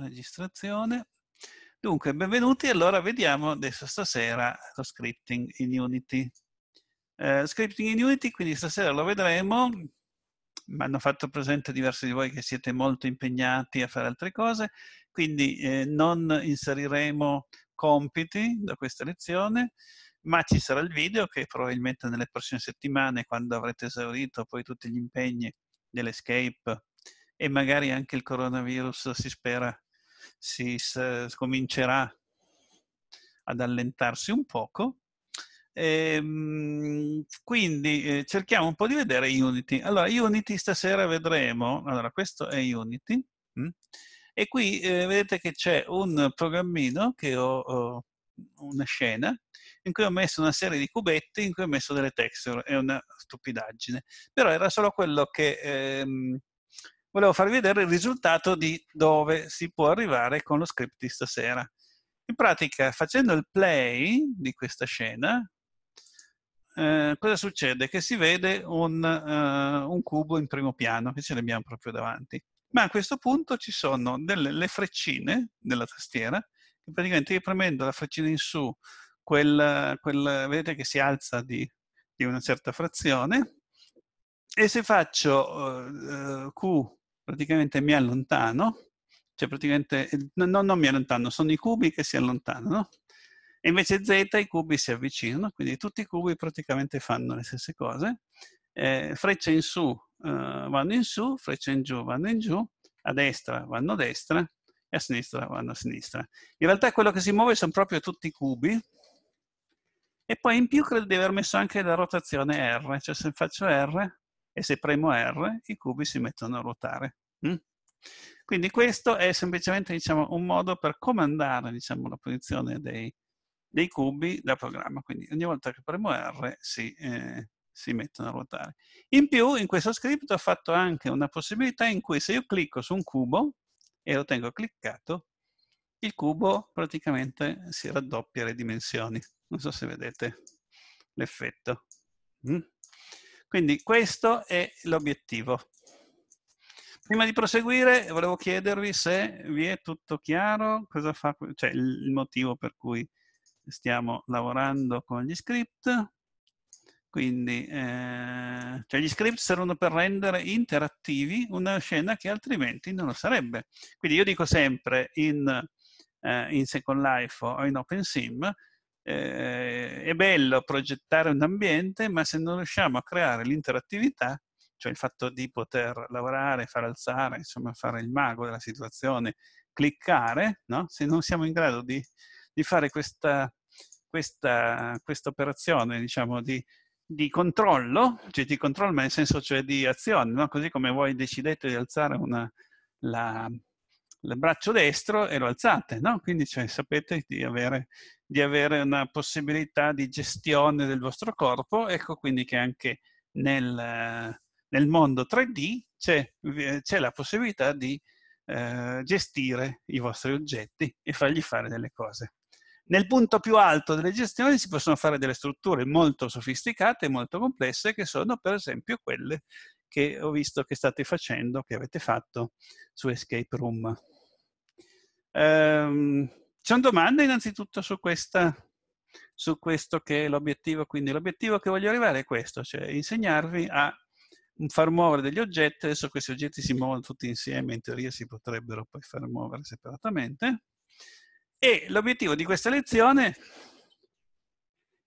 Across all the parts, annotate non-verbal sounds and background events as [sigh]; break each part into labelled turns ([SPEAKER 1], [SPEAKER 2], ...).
[SPEAKER 1] registrazione. Dunque, benvenuti. Allora, vediamo adesso stasera lo scripting in Unity. Eh, scripting in Unity, quindi stasera lo vedremo. Mi hanno fatto presente diversi di voi che siete molto impegnati a fare altre cose, quindi eh, non inseriremo compiti da questa lezione, ma ci sarà il video che probabilmente nelle prossime settimane, quando avrete esaurito poi tutti gli impegni dell'escape e magari anche il coronavirus si spera si comincerà ad allentarsi un poco. E, ehm, quindi eh, cerchiamo un po' di vedere Unity. Allora, Unity stasera vedremo. Allora, questo è Unity. Mm, e qui eh, vedete che c'è un programmino che ho, ho, una scena in cui ho messo una serie di cubetti in cui ho messo delle texture. È una stupidaggine. Però era solo quello che ehm, volevo farvi vedere il risultato di dove si può arrivare con lo script di stasera. In pratica, facendo il play di questa scena, eh, cosa succede? Che si vede un, uh, un cubo in primo piano, che ce l'abbiamo proprio davanti. Ma a questo punto ci sono delle freccine della tastiera, che praticamente io premendo la freccina in su, quel, quel, vedete che si alza di, di una certa frazione, e se faccio uh, Q praticamente mi allontano, cioè praticamente eh, no, non mi allontano, sono i cubi che si allontanano, e invece z i cubi si avvicinano, quindi tutti i cubi praticamente fanno le stesse cose, eh, frecce in su eh, vanno in su, frecce in giù vanno in giù, a destra vanno a destra e a sinistra vanno a sinistra. In realtà quello che si muove sono proprio tutti i cubi, e poi in più credo di aver messo anche la rotazione R, cioè se faccio R e se premo R i cubi si mettono a ruotare. Mm? Quindi questo è semplicemente diciamo, un modo per comandare diciamo, la posizione dei, dei, cubi da programma. Quindi ogni volta che premo R si, eh, si mettono a ruotare. In più in questo script ho fatto anche una possibilità in cui se io clicco su un cubo e lo tengo cliccato, il cubo praticamente si raddoppia le dimensioni. Non so se vedete l'effetto. Mm? Quindi questo è l'obiettivo. Prima di proseguire, volevo chiedervi se vi è tutto chiaro, cosa fa, cioè il motivo per cui stiamo lavorando con gli script. Quindi, eh, cioè gli script servono per rendere interattivi una scena che altrimenti non lo sarebbe. Quindi io dico sempre in, eh, in Second Life o in OpenSim, eh, è bello progettare un ambiente, ma se non riusciamo a creare l'interattività, cioè il fatto di poter lavorare, far alzare, insomma fare il mago della situazione, cliccare, no? se non siamo in grado di, di fare questa, questa, questa, operazione diciamo, di, di controllo, cioè di controllo ma nel senso cioè di azione, no? così come voi decidete di alzare una, la, il braccio destro e lo alzate, no? Quindi cioè, sapete di avere, di avere, una possibilità di gestione del vostro corpo, ecco quindi che anche nel, nel mondo 3D c'è, c'è, la possibilità di eh, gestire i vostri oggetti e fargli fare delle cose. Nel punto più alto delle gestioni si possono fare delle strutture molto sofisticate, e molto complesse, che sono per esempio quelle che ho visto che state facendo, che avete fatto su Escape Room. Ehm, ci sono domande innanzitutto su, questa, su questo che è l'obiettivo. Quindi l'obiettivo che voglio arrivare è questo, cioè insegnarvi a far muovere degli oggetti. Adesso questi oggetti si muovono tutti insieme, in teoria si potrebbero poi far muovere separatamente. E l'obiettivo di questa lezione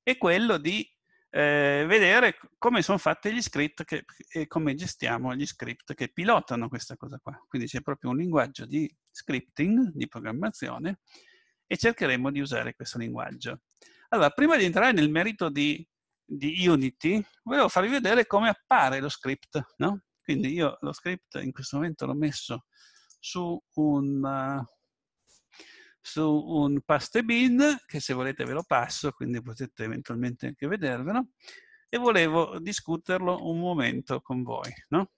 [SPEAKER 1] è quello di eh, vedere come sono fatti gli script che, e come gestiamo gli script che pilotano questa cosa qua. Quindi c'è proprio un linguaggio di scripting, di programmazione, e cercheremo di usare questo linguaggio. Allora, prima di entrare nel merito di, di Unity, volevo farvi vedere come appare lo script, no? Quindi io lo script in questo momento l'ho messo su un, su un pastebin, che se volete ve lo passo, quindi potete eventualmente anche vedervelo, e volevo discuterlo un momento con voi. No?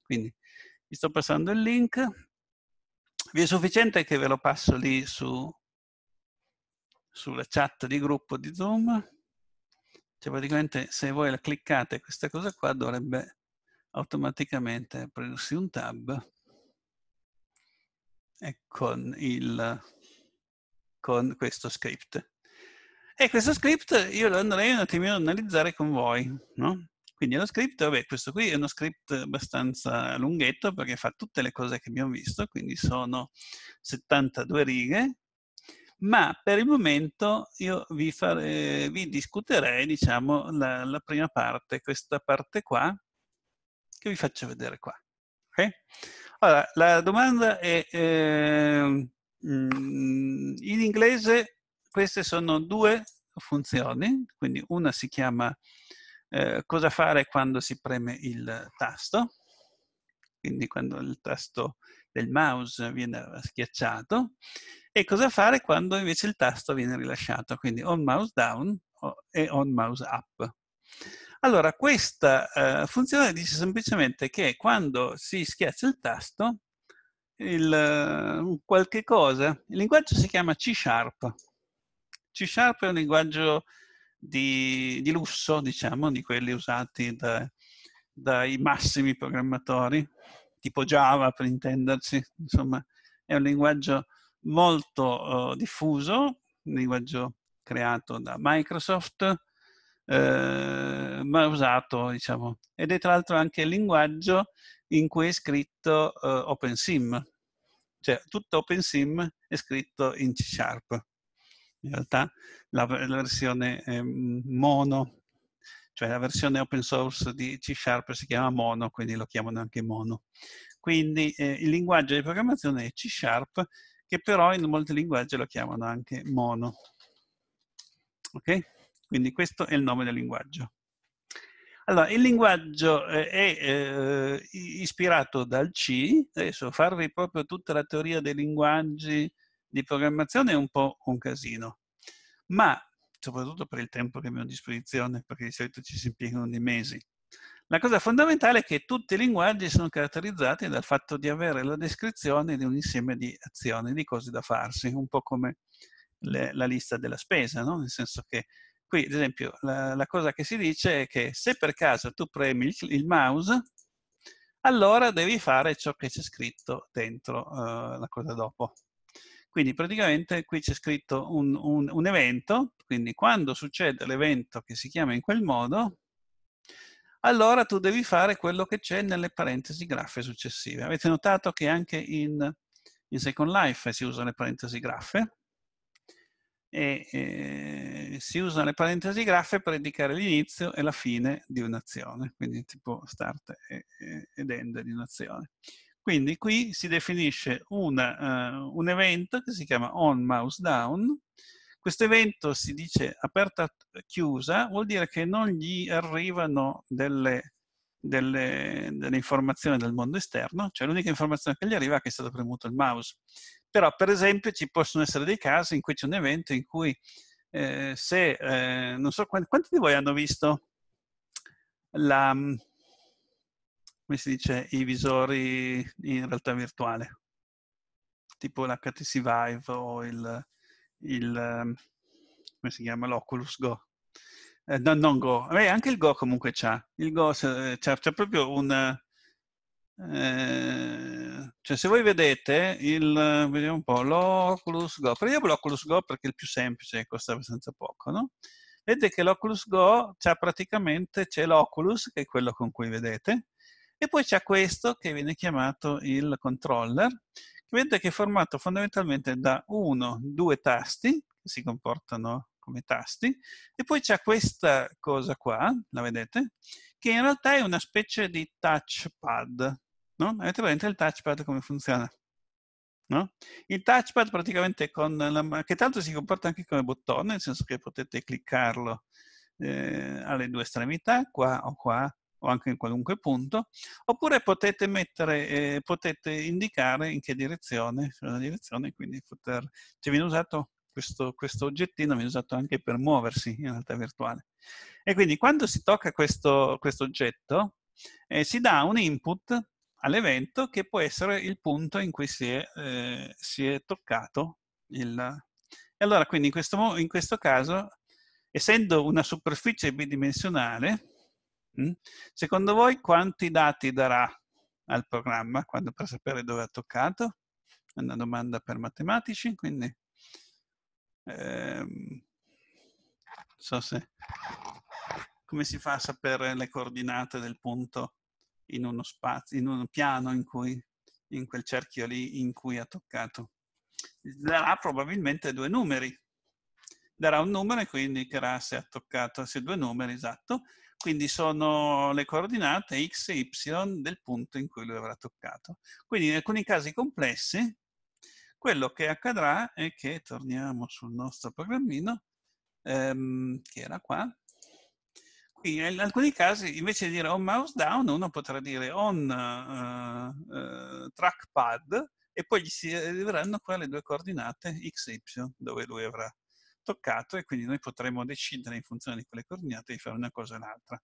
[SPEAKER 1] Quindi vi sto passando il link, vi è sufficiente che ve lo passo lì su, sulla chat di gruppo di Zoom? Cioè praticamente se voi la cliccate questa cosa qua dovrebbe automaticamente aprirsi un tab e con il con questo script. E questo script io lo andrei un attimino ad analizzare con voi, no? Quindi lo script, vabbè, questo qui è uno script abbastanza lunghetto perché fa tutte le cose che abbiamo visto, quindi sono 72 righe, ma per il momento io vi, fare, vi discuterei, diciamo, la, la, prima parte, questa parte qua, che vi faccio vedere qua. Okay? Allora, la domanda è... Eh, Mm, in inglese queste sono due funzioni, quindi una si chiama eh, cosa fare quando si preme il tasto, quindi quando il tasto del mouse viene schiacciato, e cosa fare quando invece il tasto viene rilasciato, quindi on mouse down e on mouse up. Allora, questa eh, funzione dice semplicemente che quando si schiaccia il tasto, il, qualche cosa. Il linguaggio si chiama C Sharp. C Sharp è un linguaggio di, di lusso, diciamo, di quelli usati da, dai massimi programmatori, tipo Java per intendersi. Insomma, è un linguaggio molto uh, diffuso, un linguaggio creato da Microsoft, eh, ma usato, diciamo. Ed è tra l'altro anche il linguaggio in cui è scritto uh, OpenSim. Cioè, tutto OpenSim è scritto in C Sharp. In realtà la, la versione eh, mono, cioè la versione open source di C Sharp si chiama mono, quindi lo chiamano anche mono. Quindi eh, il linguaggio di programmazione è C Sharp, che però in molti linguaggi lo chiamano anche mono. Ok? Quindi questo è il nome del linguaggio. Allora, il linguaggio eh, è eh, ispirato dal C, adesso farvi proprio tutta la teoria dei linguaggi di programmazione è un po' un casino, ma soprattutto per il tempo che abbiamo a disposizione, perché di solito ci si impiegano dei mesi. La cosa fondamentale è che tutti i linguaggi sono caratterizzati dal fatto di avere la descrizione di un insieme di azioni, di cose da farsi, un po' come le, la lista della spesa, no? nel senso che Qui, ad esempio, la, la, cosa che si dice è che se per caso tu premi il, il mouse, allora devi fare ciò che c'è scritto dentro uh, la cosa dopo. Quindi praticamente qui c'è scritto un, un, un evento, quindi quando succede l'evento che si chiama in quel modo, allora tu devi fare quello che c'è nelle parentesi graffe successive. Avete notato che anche in, in Second Life si usano le parentesi graffe? e eh, si usano le parentesi graffe per indicare l'inizio e la fine di un'azione, quindi tipo start e, e, ed end di un'azione. Quindi qui si definisce una, uh, un evento che si chiama on mouse down. Questo evento si dice aperta chiusa, vuol dire che non gli arrivano delle, delle, delle informazioni dal mondo esterno, cioè l'unica informazione che gli arriva è che è stato premuto il mouse però per esempio ci possono essere dei casi in cui c'è un evento in cui eh, se, eh, non so quanti, quanti, di voi hanno visto la, mm, come si dice, i visori in realtà virtuale, tipo l'HTC Vive o il, il mm, come si chiama, l'Oculus Go. Eh, no, non Go, Beh, anche il Go comunque c'ha, il Go c'ha, proprio un, eh, cioè se voi vedete il vediamo un po' l'Oculus Go prendiamo l'Oculus Go perché è il più semplice e costa abbastanza poco no? vedete che l'Oculus Go c'è praticamente c'è l'Oculus che è quello con cui vedete e poi c'è questo che viene chiamato il controller che vedete che è formato fondamentalmente da uno, due tasti che si comportano come tasti e poi c'è questa cosa qua la vedete che in realtà è una specie di touchpad No? Avete presente il touchpad come funziona? No? Il touchpad praticamente con la che tanto si comporta anche come bottone, nel senso che potete cliccarlo eh, alle due estremità, qua o qua, o anche in qualunque punto, oppure potete, mettere, eh, potete indicare in che direzione, una direzione, quindi poter, cioè viene usato questo, questo, oggettino, viene usato anche per muoversi in realtà virtuale. E quindi quando si tocca questo, questo oggetto, eh, si dà un input all'evento che può essere il punto in cui si è, eh, si è toccato il... E allora quindi in questo, in questo caso, essendo una superficie bidimensionale, mh, hm, secondo voi quanti dati darà al programma quando, per sapere dove ha toccato? È una domanda per matematici, quindi... Ehm, so se, come si fa a sapere le coordinate del punto in uno spazio, in un piano in cui, in quel cerchio lì in cui ha toccato. Darà probabilmente due numeri. Darà un numero e quindi indicherà se ha toccato, se due numeri, esatto. Quindi sono le coordinate x e y del punto in cui lui avrà toccato. Quindi in alcuni casi complessi, quello che accadrà è che, torniamo sul nostro programmino, ehm, che era qua, qui in alcuni casi invece di dire on oh, mouse down uno potrà dire on uh, uh, trackpad e poi gli si arriveranno qua le due coordinate x e y dove lui avrà toccato e quindi noi potremo decidere in funzione di quelle coordinate di fare una cosa o l'altra.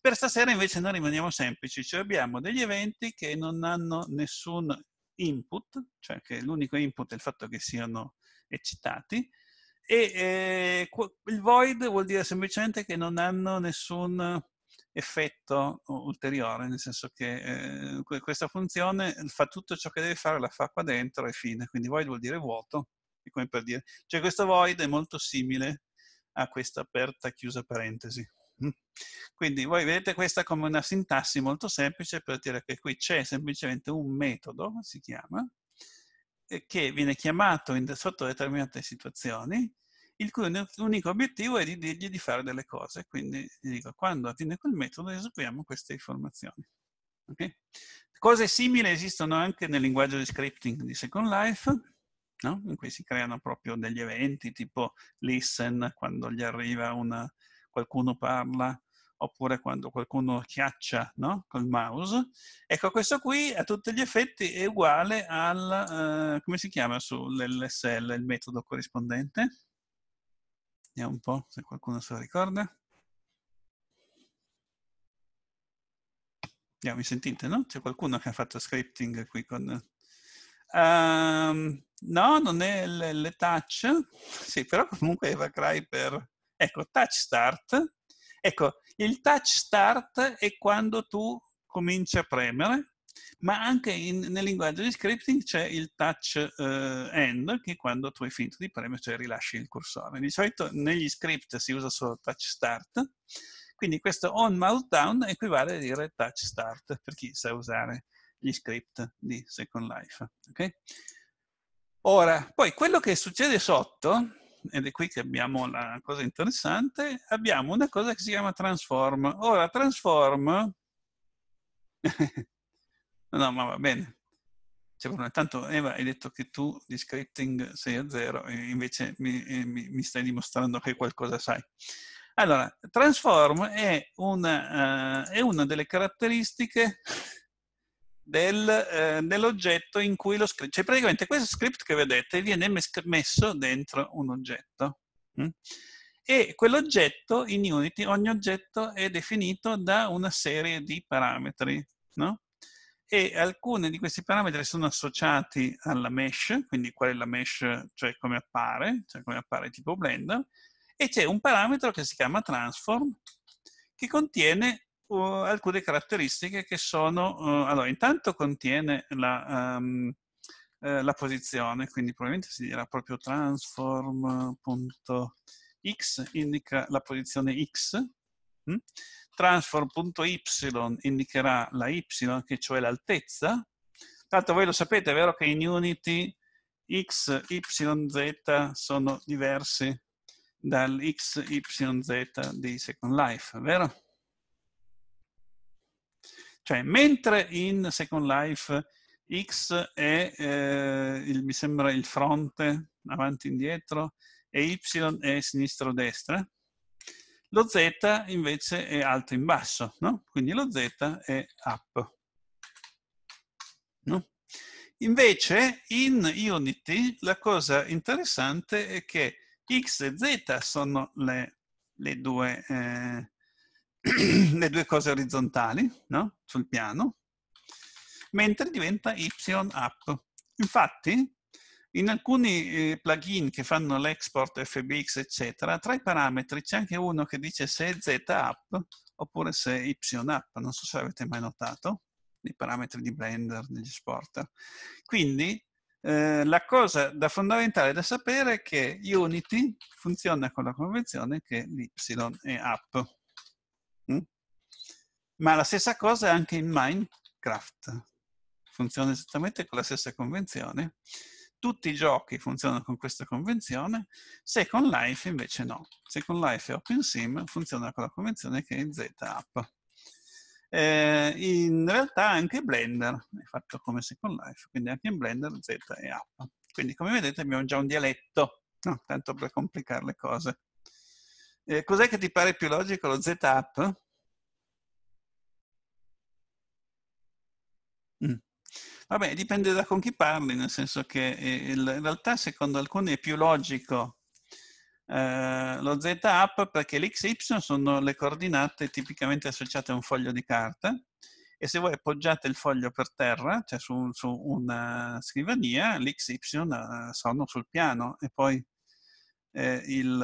[SPEAKER 1] Per stasera invece noi rimaniamo semplici, cioè abbiamo degli eventi che non hanno nessun input, cioè che l'unico input è il fatto che siano eccitati, e eh, il void vuol dire semplicemente che non hanno nessun effetto ulteriore, nel senso che eh, questa funzione fa tutto ciò che deve fare, la fa qua dentro e fine, quindi void vuol dire vuoto, è come per dire, cioè questo void è molto simile a questa aperta chiusa parentesi. Mm. Quindi voi vedete questa come una sintassi molto semplice per dire che qui c'è semplicemente un metodo, si chiama, che viene chiamato in, sotto determinate situazioni, il cui unico obiettivo è di dirgli di fare delle cose. Quindi gli dico, quando attiene quel metodo, eseguiamo queste informazioni. Okay? Cose simili esistono anche nel linguaggio di scripting di Second Life, no? in cui si creano proprio degli eventi tipo listen, quando gli arriva una, qualcuno parla, oppure quando qualcuno chiaccia no? col mouse. Ecco, questo qui a tutti gli effetti è uguale al, eh, come si chiama sull'LSL, il metodo corrispondente? Vediamo un po' se qualcuno se lo ricorda. Vediamo, mi sentite, no? C'è qualcuno che ha fatto scripting qui con... Um, no, non è le, le touch. Sì, però comunque Eva Cry per... Ecco, touch start Ecco, il touch start è quando tu cominci a premere, ma anche in, nel linguaggio di scripting c'è il touch eh, end, che è quando tu hai finito di premere, cioè rilasci il cursore. Di solito negli script si usa solo touch start, quindi questo on mouse down equivale a dire touch start, per chi sa usare gli script di Second Life. Okay? Ora, poi quello che succede sotto ed è qui che abbiamo la cosa interessante, abbiamo una cosa che si chiama transform. Ora, transform... [laughs] no, ma va bene. Cioè, tanto Eva hai detto che tu di scripting sei a zero e invece mi, eh, mi, mi stai dimostrando che qualcosa sai. Allora, transform è una, uh, è una delle caratteristiche del, eh, dell'oggetto in cui lo script. Cioè praticamente questo script che vedete viene messo dentro un oggetto. Hm? E quell'oggetto in Unity, ogni oggetto è definito da una serie di parametri, no? E alcuni di questi parametri sono associati alla mesh, quindi qual è la mesh, cioè come appare, cioè come appare tipo Blender, e c'è un parametro che si chiama transform, che contiene uh, alcune caratteristiche che sono, uh, allora intanto contiene la, um, eh, la, posizione, quindi probabilmente si dirà proprio transform.x indica la posizione x, hm? transform.y indicherà la y, che cioè l'altezza, tanto voi lo sapete, è vero che in Unity x, y, z sono diversi dal x, y, z di Second Life, vero? Cioè, mentre in Second Life X è, eh, il, mi sembra, il fronte, avanti e indietro, e Y è sinistra o destra, lo Z invece è alto in basso, no? Quindi lo Z è up. No? Invece in Unity la cosa interessante è che X e Z sono le, le due... Eh, [clears throat] le due cose orizzontali no? sul piano, mentre diventa y app. Infatti, in alcuni eh, plugin che fanno l'export FBX, eccetera, tra i parametri c'è anche uno che dice se è Z app oppure se è Y app. Non so se avete mai notato i parametri di Blender, degli exporter. Quindi eh, la cosa da fondamentale da sapere è che Unity funziona con la convenzione che l'Y è up. Mm? Ma la stessa cosa anche in Minecraft. Funziona esattamente con la stessa convenzione. Tutti i giochi funzionano con questa convenzione, Second Life invece no. Second Life e OpenSim funzionano con la convenzione che è Z-App. Eh, in realtà anche Blender è fatto come Second Life, quindi anche in Blender Z è App. Quindi come vedete abbiamo già un dialetto, no, tanto per complicare le cose. Eh, cos'è che ti pare più logico, lo Z-up? Mm. Vabbè, dipende da con chi parli, nel senso che eh, in realtà secondo alcuni è più logico eh, lo Z-up perché l'XY sono le coordinate tipicamente associate a un foglio di carta e se voi appoggiate il foglio per terra, cioè su, su una scrivania, l'XY eh, sono sul piano e poi eh, il...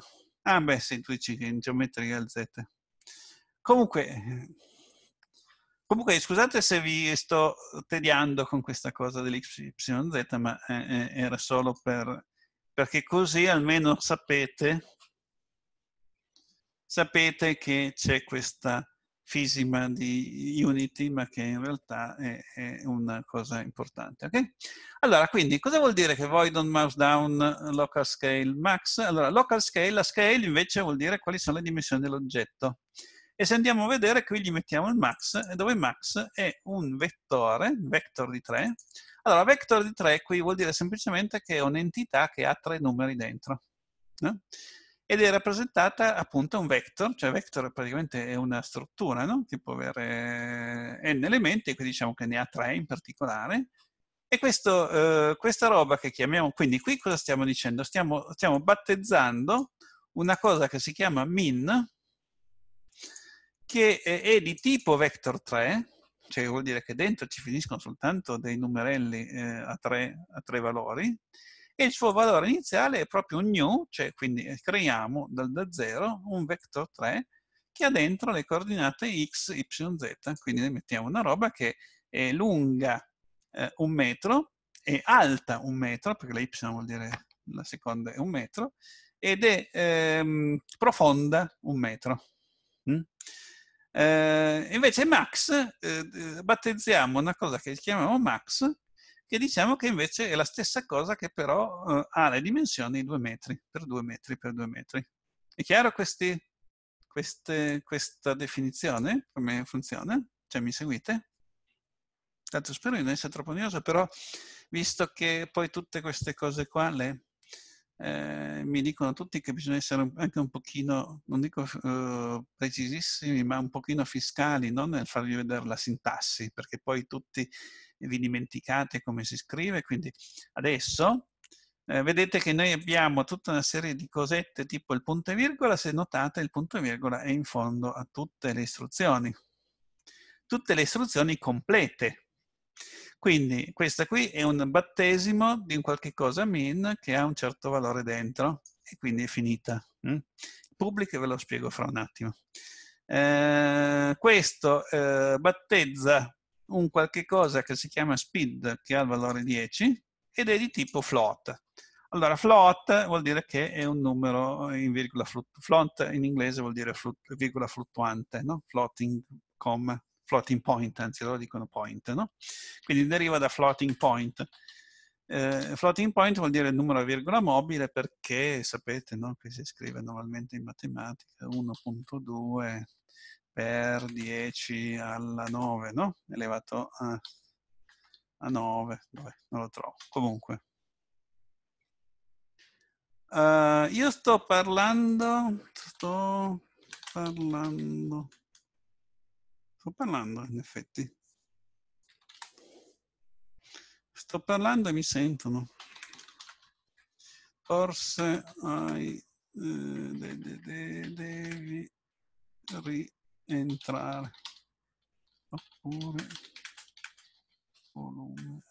[SPEAKER 1] Eh, Ah, beh, sei tu che in geometria il Z. Comunque, eh, comunque, scusate se vi sto tediando con questa cosa dell'XYZ, ma eh, eh, era solo per, perché così almeno sapete, sapete che c'è questa fisima di Unity, ma che in realtà è, è una cosa importante. Okay? Allora, quindi, cosa vuol dire che void on mouse down local scale max? Allora, local scale, la scale invece vuol dire quali sono le dimensioni dell'oggetto. E se andiamo a vedere, qui gli mettiamo il max, dove max è un vettore, vector di 3. Allora, vector di 3 qui vuol dire semplicemente che è un'entità che ha tre numeri dentro. No? ed è rappresentata appunto un vector, cioè vector è praticamente è una struttura no? che può avere n elementi, qui diciamo che ne ha tre in particolare, e questo, eh, questa roba che chiamiamo, quindi qui cosa stiamo dicendo? Stiamo, stiamo battezzando una cosa che si chiama min, che è, è di tipo vector 3, cioè vuol dire che dentro ci finiscono soltanto dei numerelli eh, a, tre, a tre valori, e il suo valore iniziale è proprio un new, cioè quindi eh, creiamo da zero un vector 3 che ha dentro le coordinate x, y, z, quindi ne mettiamo una roba che è lunga eh, un metro, è alta un metro, perché la y vuol dire la seconda è un metro, ed è ehm, profonda un metro. Mm? Eh, invece Max, eh, eh battezziamo una cosa che chiamiamo Max, che diciamo che invece è la stessa cosa che però eh, ha le dimensioni 2 metri per 2 metri per 2 metri. È chiaro questi, queste, questa definizione, come funziona? Cioè mi seguite? Tanto spero di non essere troppo noioso, però visto che poi tutte queste cose qua le, eh, mi dicono tutti che bisogna essere anche un pochino, non dico eh, precisissimi, ma un pochino fiscali, non nel fargli vedere la sintassi, perché poi tutti vi dimenticate come si scrive, quindi adesso eh, vedete che noi abbiamo tutta una serie di cosette tipo il punto e virgola, se notate il punto e virgola è in fondo a tutte le istruzioni. Tutte le istruzioni complete. Quindi questa qui è un battesimo di un qualche cosa min che ha un certo valore dentro e quindi è finita. Mm? Pubblico ve lo spiego fra un attimo. Eh, questo eh, battezza un qualche cosa che si chiama speed che ha il valore 10 ed è di tipo float. Allora, float vuol dire che è un numero in virgola fluttuante, float in inglese vuol dire flut, virgola fluttuante, no? floating, com, floating point, anzi loro dicono point, no? quindi deriva da floating point. Eh, floating point vuol dire numero a virgola mobile perché sapete no? che si scrive normalmente in matematica 1.2 per 10 alla 9, no? Elevato a, a 9, Vabbè, non lo trovo, comunque. Uh, io sto parlando, sto parlando, sto parlando in effetti. Sto parlando e mi sentono. Forse hai, eh, devi ri, entrare oppure volume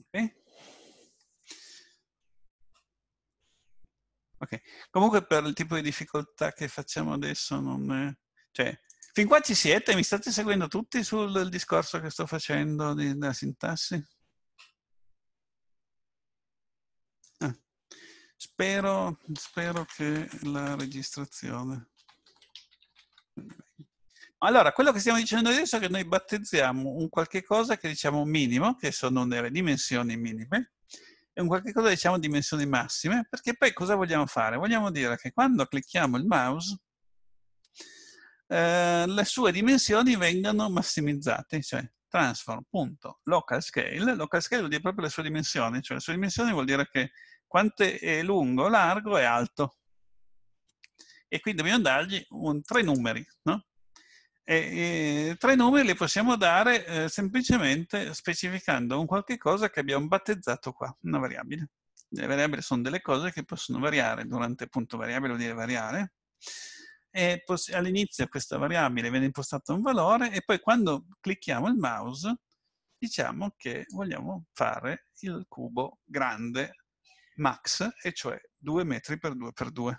[SPEAKER 1] ok ok comunque per il tipo di difficoltà che facciamo adesso non è cioè fin qua ci siete mi state seguendo tutti sul discorso che sto facendo di, della sintassi ah. spero spero che la registrazione allora, quello che stiamo dicendo adesso è che noi battezziamo un qualche cosa che diciamo minimo, che sono delle dimensioni minime, e un qualche cosa diciamo dimensioni massime, perché poi cosa vogliamo fare? Vogliamo dire che quando clicchiamo il mouse, eh, le sue dimensioni vengano massimizzate, cioè transform.localscale, local scale vuol dire proprio le sue dimensioni, cioè le sue dimensioni vuol dire che quanto è lungo, largo e alto, e quindi dobbiamo dargli un, tre numeri. No? E, e, tre numeri li possiamo dare eh, semplicemente specificando un qualche cosa che abbiamo battezzato qua, una variabile. Le variabili sono delle cose che possono variare durante, appunto, variabile vuol dire variare, all'inizio questa variabile viene impostata un valore e poi quando clicchiamo il mouse diciamo che vogliamo fare il cubo grande max, e cioè 2 metri per 2 per 2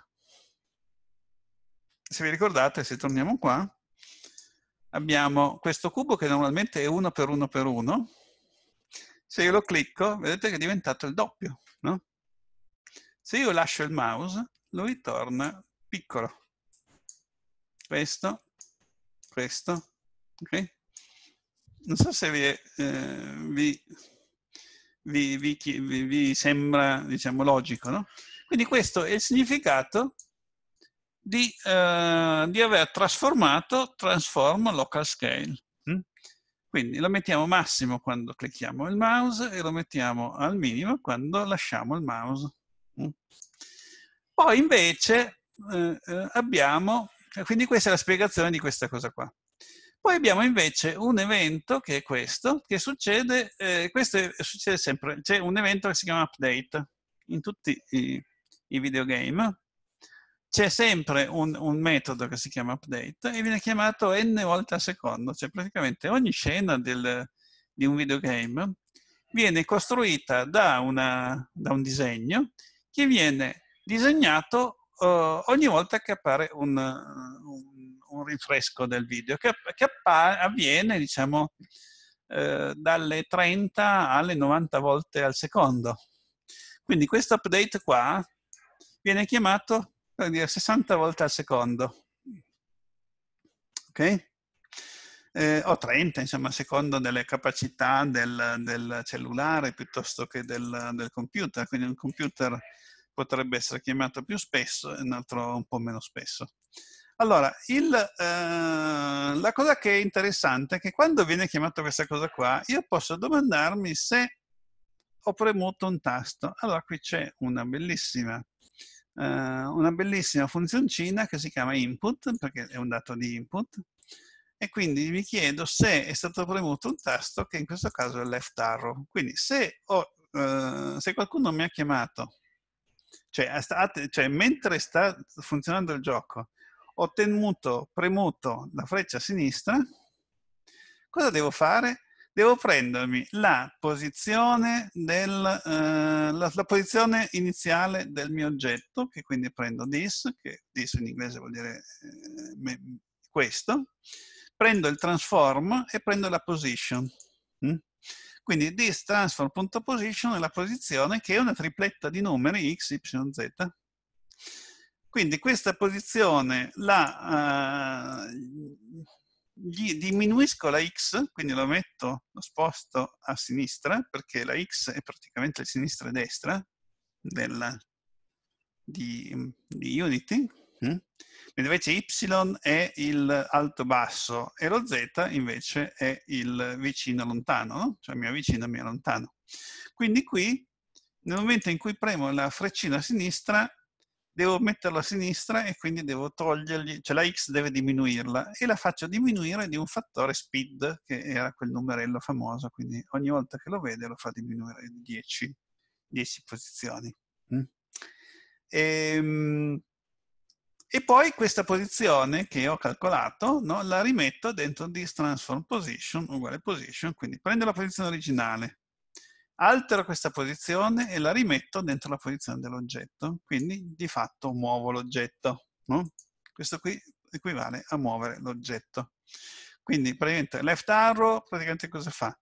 [SPEAKER 1] se vi ricordate, se torniamo qua, abbiamo questo cubo che normalmente è 1 per 1 per 1. Se io lo clicco, vedete che è diventato il doppio, no? Se io lascio il mouse, lo ritorna piccolo. Questo, questo, ok? Non so se vi, è, eh, vi, vi, vi, sembra, diciamo, logico, no? Quindi questo è il significato di, eh, di aver trasformato transform local scale. Mm? Quindi lo mettiamo massimo quando clicchiamo il mouse e lo mettiamo al minimo quando lasciamo il mouse. Mm? Poi invece eh, eh, abbiamo, quindi questa è la spiegazione di questa cosa qua. Poi abbiamo invece un evento che è questo, che succede, eh, questo è, succede sempre, c'è un evento che si chiama update in tutti i, i videogame, c'è sempre un, un, metodo che si chiama update e viene chiamato n volte al secondo, cioè praticamente ogni scena del, di un videogame viene costruita da, una, da, un disegno che viene disegnato uh, ogni volta che appare un, un, un rinfresco del video, che, che appare, avviene diciamo uh, dalle 30 alle 90 volte al secondo. Quindi questo update qua viene chiamato per dire 60 volte al secondo. Ok? Eh, o 30, insomma, a seconda delle capacità del, del cellulare piuttosto che del, del, computer. Quindi un computer potrebbe essere chiamato più spesso e un altro un po' meno spesso. Allora, il, eh, la cosa che è interessante è che quando viene chiamata questa cosa qua, io posso domandarmi se ho premuto un tasto. Allora, qui c'è una bellissima eh, una bellissima funzioncina che si chiama input, perché è un dato di input, e quindi mi chiedo se è stato premuto un tasto che in questo caso è left arrow. Quindi se, ho, eh, se qualcuno mi ha chiamato, cioè, cioè mentre sta funzionando il gioco, ho tenuto premuto la freccia sinistra, cosa devo fare? devo prendermi la posizione, del, eh, la, la posizione, iniziale del mio oggetto, che quindi prendo this, che this in inglese vuol dire eh, questo, prendo il transform e prendo la position. Mm? Quindi this transform.position è la posizione che è una tripletta di numeri x, y, z. Quindi questa posizione la, eh, gli diminuisco la x, quindi lo metto, lo sposto a sinistra, perché la x è praticamente a sinistra e destra della, di, di Unity, mm? mentre invece y è il alto basso e lo z invece è il vicino lontano, no? cioè mio vicino e mio lontano. Quindi qui, nel momento in cui premo la freccina a sinistra, devo metterla a sinistra e quindi devo togliergli, cioè la x deve diminuirla e la faccio diminuire di un fattore speed che era quel numerello famoso, quindi ogni volta che lo vede lo fa diminuire di 10, 10 posizioni. Mm. E, ehm, e, poi questa posizione che ho calcolato no, la rimetto dentro this transform position uguale position, quindi prendo la posizione originale, altero questa posizione e la rimetto dentro la posizione dell'oggetto, quindi di fatto muovo l'oggetto. No? Questo qui equivale a muovere l'oggetto. Quindi praticamente left arrow praticamente cosa fa?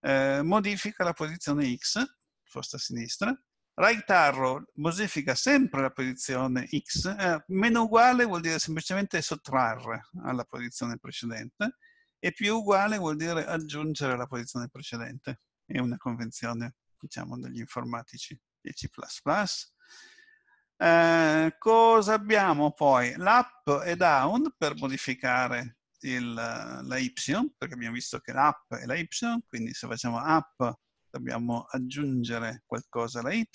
[SPEAKER 1] Eh, modifica la posizione X, sposta a sinistra, right arrow modifica sempre la posizione X, eh, meno uguale vuol dire semplicemente sottrarre alla posizione precedente e più uguale vuol dire aggiungere la posizione precedente è una convenzione, diciamo, degli informatici e C++. Eh, cosa abbiamo poi? L'up e down per modificare il, la y, perché abbiamo visto che l'up è la y, quindi se facciamo up dobbiamo aggiungere qualcosa alla y,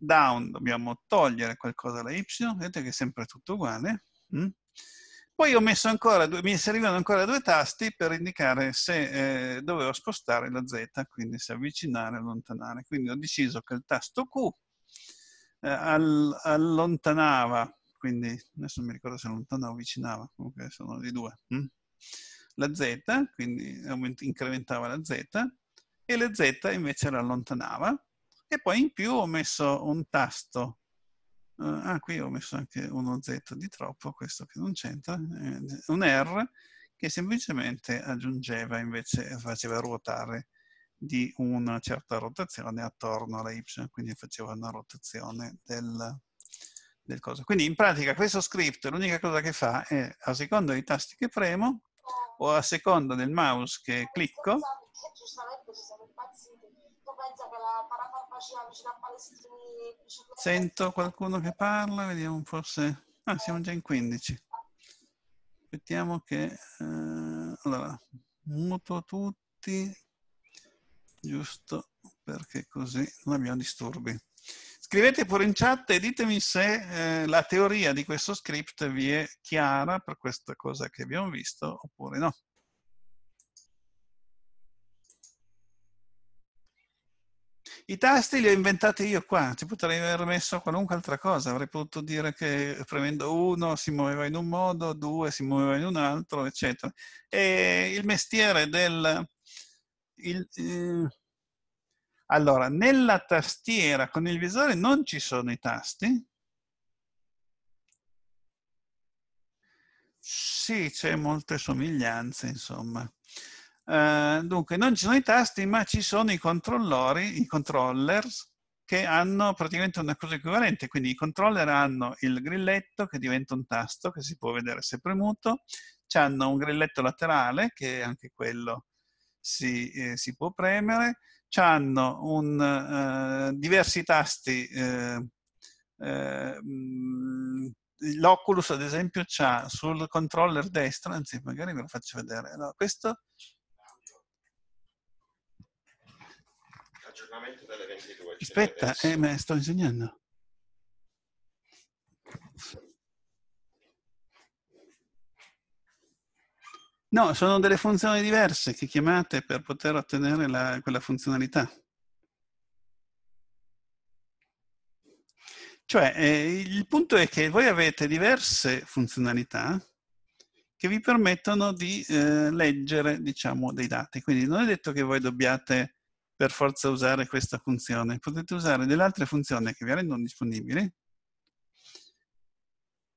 [SPEAKER 1] down dobbiamo togliere qualcosa alla y, vedete che è sempre tutto uguale, mm? Poi ho messo ancora, due, mi servivano ancora due tasti per indicare se eh, dovevo spostare la Z, quindi se avvicinare o allontanare. Quindi ho deciso che il tasto Q eh, all, allontanava, quindi adesso non mi ricordo se allontanava o avvicinava, comunque sono di due, hm? la Z, quindi aumenta, incrementava la Z, e la Z invece la allontanava. E poi in più ho messo un tasto Uh, ah, qui ho messo anche uno Z di troppo, questo che non c'entra, eh, un R che semplicemente aggiungeva invece, faceva ruotare di una certa rotazione attorno alla Y, quindi faceva una rotazione del, del coso. Quindi in pratica questo script l'unica cosa che fa è, a seconda dei tasti che premo, o a seconda del mouse che clicco, pensa che la parafarmacia vicino a Palestini... Sento qualcuno che parla, vediamo forse... Ah, siamo già in 15. Aspettiamo che... Eh, allora, muto tutti, giusto perché così non abbiamo disturbi. Scrivete pure in chat e ditemi se eh, la teoria di questo script vi è chiara per questa cosa che abbiamo visto oppure no. I tasti li ho inventati io qua, ci potrei aver messo qualunque altra cosa, avrei potuto dire che premendo uno si muoveva in un modo, due si muoveva in un altro, eccetera. E il mestiere del... Il, eh, allora, nella tastiera con il visore non ci sono i tasti. Sì, c'è molte somiglianze, insomma. Eh, dunque, non ci sono i tasti, ma ci sono i controllori, i controllers, che hanno praticamente una cosa equivalente. Quindi i controller hanno il grilletto, che diventa un tasto, che si può vedere se premuto, hanno un grilletto laterale, che anche quello si, eh, si può premere, hanno un, eh, diversi tasti eh, eh l'Oculus ad esempio ha sul controller destro, anzi magari ve lo faccio vedere, no, questo tecnicamente dalle 22. Aspetta, eh, me sto insegnando. No, sono delle funzioni diverse che chiamate per poter ottenere la, quella funzionalità. Cioè, eh, il punto è che voi avete diverse funzionalità che vi permettono di eh, leggere, diciamo, dei dati. Quindi non è detto che voi dobbiate per forza usare questa funzione, potete usare delle altre funzioni che vi rendono disponibili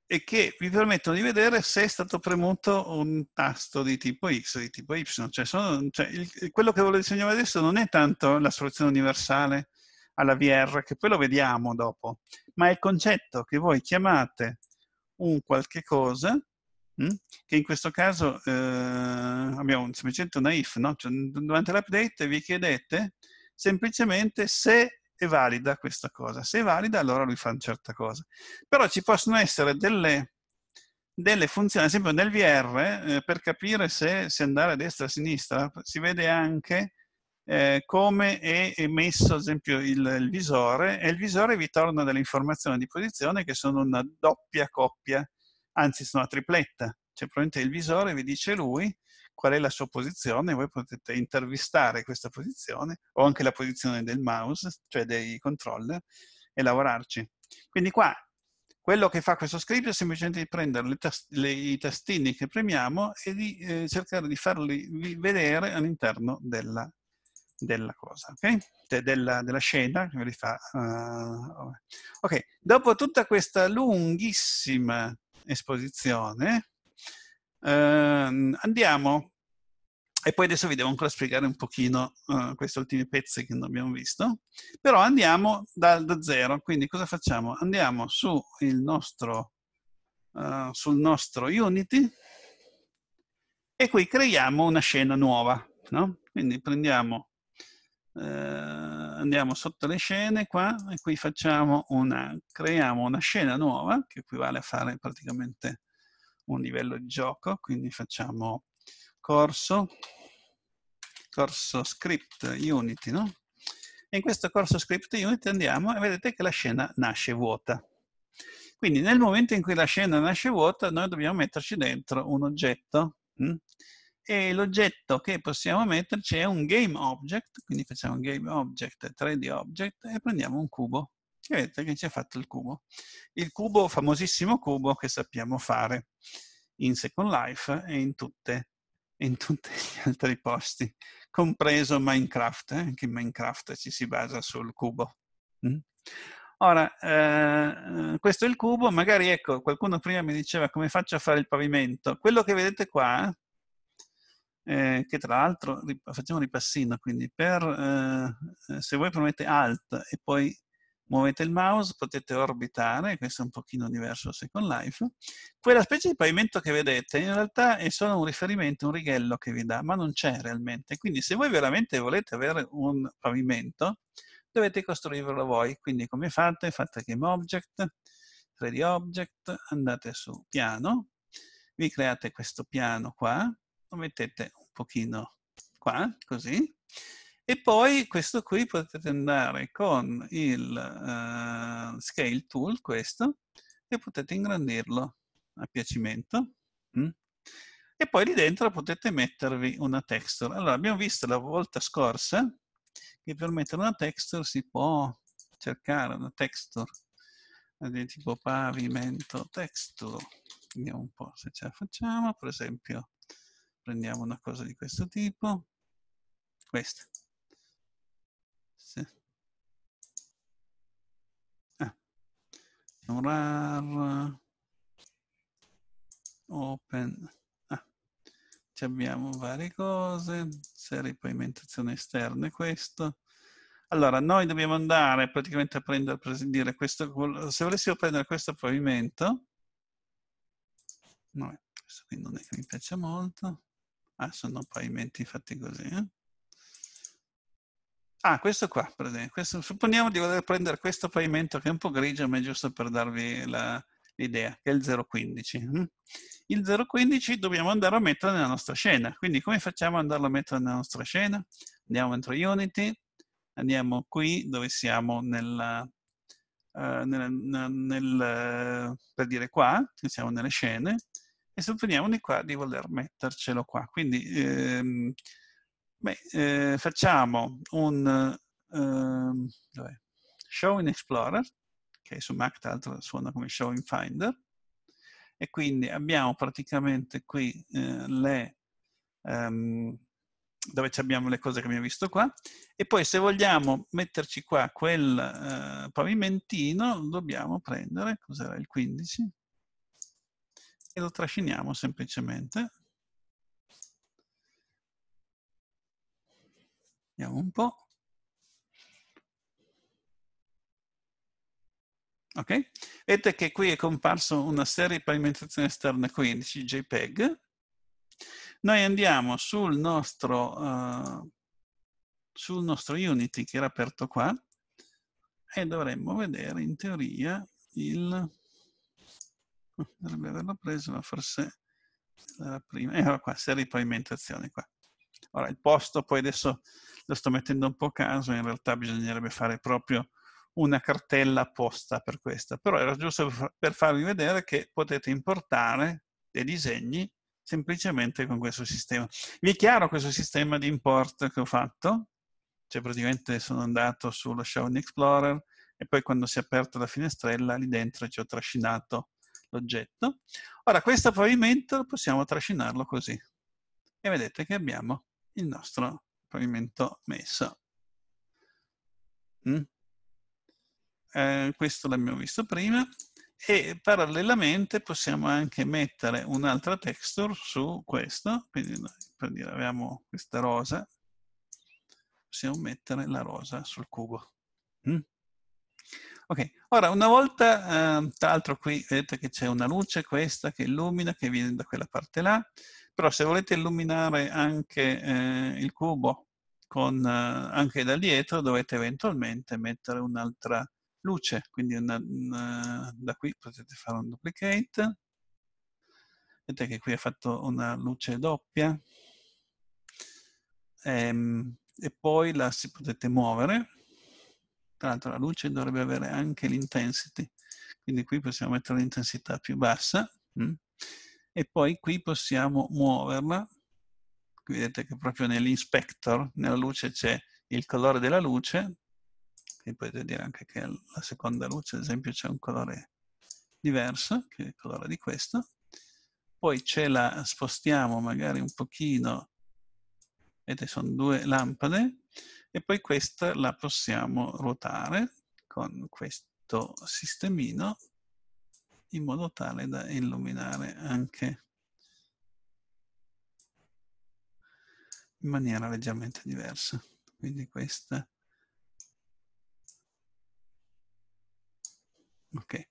[SPEAKER 1] e che vi permettono di vedere se è stato premuto un tasto di tipo X o di tipo Y. Cioè sono, cioè il, quello che volevo disegnare adesso non è tanto la soluzione universale alla VR, che poi lo vediamo dopo, ma è il concetto che voi chiamate un qualche cosa Mm? che in questo caso eh, abbiamo semplicemente una if, no? cioè, durante l'update vi chiedete semplicemente se è valida questa cosa, se è valida allora lui fa una certa cosa, però ci possono essere delle, delle funzioni, ad esempio nel VR eh, per capire se, se, andare a destra o a sinistra si vede anche eh, come è emesso ad esempio il, il visore e il visore vi torna delle informazioni di posizione che sono una doppia coppia anzi sono a tripletta, cioè probabilmente il visore vi dice lui qual è la sua posizione, voi potete intervistare questa posizione o anche la posizione del mouse, cioè dei controller, e lavorarci. Quindi qua quello che fa questo script è semplicemente di prendere tast le, i tastini che premiamo e di eh, cercare di farli vedere all'interno della, della, cosa, okay? De cioè, della, della, scena che ve li fa. Uh, ok, dopo tutta questa lunghissima esposizione. Uh, andiamo, e poi adesso vi devo ancora spiegare un pochino uh, questi ultimi pezzi che non abbiamo visto, però andiamo da, da zero, quindi cosa facciamo? Andiamo su nostro, uh, sul nostro Unity e qui creiamo una scena nuova, no? quindi prendiamo... Uh, andiamo sotto le scene qua e qui facciamo una, creiamo una scena nuova che equivale a fare praticamente un livello di gioco, quindi facciamo corso, corso script unity, no? E in questo corso script unity andiamo e vedete che la scena nasce vuota. Quindi nel momento in cui la scena nasce vuota noi dobbiamo metterci dentro un oggetto hm? e l'oggetto che possiamo metterci è un game object, quindi facciamo game object, 3D object e prendiamo un cubo. E vedete che ci ha fatto il cubo. Il cubo, famosissimo cubo che sappiamo fare in Second Life e in, tutte, in tutti [laughs] gli altri posti, compreso Minecraft, eh? anche in Minecraft ci si basa sul cubo. Mm? Ora, eh, questo è il cubo, magari ecco, qualcuno prima mi diceva come faccio a fare il pavimento. Quello che vedete qua eh, che tra l'altro, facciamo un ripassino, quindi per, eh, se voi premete Alt e poi muovete il mouse, potete orbitare, questo è un pochino diverso da Second Life. Quella specie di pavimento che vedete in realtà è solo un riferimento, un righello che vi dà, ma non c'è realmente. Quindi se voi veramente volete avere un pavimento, dovete costruirlo voi. Quindi come fate? Fate Game Object, 3D Object, andate su piano, vi create questo piano qua, lo mettete un pochino qua, così, e poi questo qui potete andare con il uh, Scale Tool, questo, e potete ingrandirlo a piacimento. Mm? E poi lì dentro potete mettervi una texture. Allora, abbiamo visto la volta scorsa che per mettere una texture si può cercare una texture eh, di tipo pavimento texture. Vediamo un po' se ce la facciamo. Per esempio, prendiamo una cosa di questo tipo, questa. Sì. Ah. Rar, open, ah. Ci abbiamo varie cose, serie pavimentazione esterna è questo. Allora, noi dobbiamo andare praticamente a prendere, per dire, questo, se volessimo prendere questo pavimento, no, questo qui non è che mi piace molto, Ah, sono pavimenti fatti così. Eh? Ah, questo qua, per esempio. Questo, supponiamo di voler prendere questo pavimento che è un po' grigio, ma è giusto per darvi l'idea, che è il 0,15. Hm? Il 0,15 dobbiamo andare a mettere nella nostra scena. Quindi come facciamo ad andarlo a mettere nella nostra scena? Andiamo dentro Unity, andiamo qui dove siamo nella, uh, nel, nel, per dire qua, siamo nelle scene, e supponiamo di qua di voler mettercelo qua. Quindi ehm, beh, eh, facciamo un ehm, show in Explorer, che su Mac tra l'altro suona come show in Finder, e quindi abbiamo praticamente qui eh, le... Ehm, dove abbiamo le cose che abbiamo visto qua e poi se vogliamo metterci qua quel eh, pavimentino dobbiamo prendere, cos'era il 15? e lo trasciniamo semplicemente. Vediamo un po'. Ok? Vedete che qui è comparso una serie di pavimentazioni esterne 15 JPEG. Noi andiamo sul nostro, uh, sul nostro Unity che era aperto qua e dovremmo vedere in teoria il dovrebbe [laughs] averlo preso, ma forse era prima. Era eh, qua, serie di pavimentazioni qua. Ora, il posto poi adesso lo sto mettendo un po' a caso, in realtà bisognerebbe fare proprio una cartella apposta per questa, però era giusto per farvi vedere che potete importare dei disegni semplicemente con questo sistema. Vi è chiaro questo sistema di import che ho fatto? Cioè praticamente sono andato sullo Shawn Explorer e poi quando si è aperta la finestrella lì dentro ci ho trascinato l'oggetto. Ora questo pavimento possiamo trascinarlo così. E vedete che abbiamo il nostro pavimento messo. Mm? Eh, questo l'abbiamo visto prima. E parallelamente possiamo anche mettere un'altra texture su questo. Quindi per dire abbiamo questa rosa. Possiamo mettere la rosa sul cubo. Mm? Ok, ora una volta, eh, tra l'altro qui vedete che c'è una luce questa che illumina, che viene da quella parte là, però se volete illuminare anche eh, il cubo con, eh, anche da dietro dovete eventualmente mettere un'altra luce, quindi una, una, da qui potete fare un duplicate, vedete che qui ha fatto una luce doppia, e, ehm, e poi la si potete muovere, tra l'altro la luce dovrebbe avere anche l'intensity, quindi qui possiamo mettere l'intensità più bassa mh? Mm? e poi qui possiamo muoverla. Qui vedete che proprio nell'inspector, nella luce c'è il colore della luce, e potete dire anche che la seconda luce, ad esempio, c'è un colore diverso, che è il colore di questo. Poi ce la spostiamo magari un pochino, vedete sono due lampade, e poi questa la possiamo ruotare con questo sistemino in modo tale da illuminare anche in maniera leggermente diversa. Quindi questa... Ok,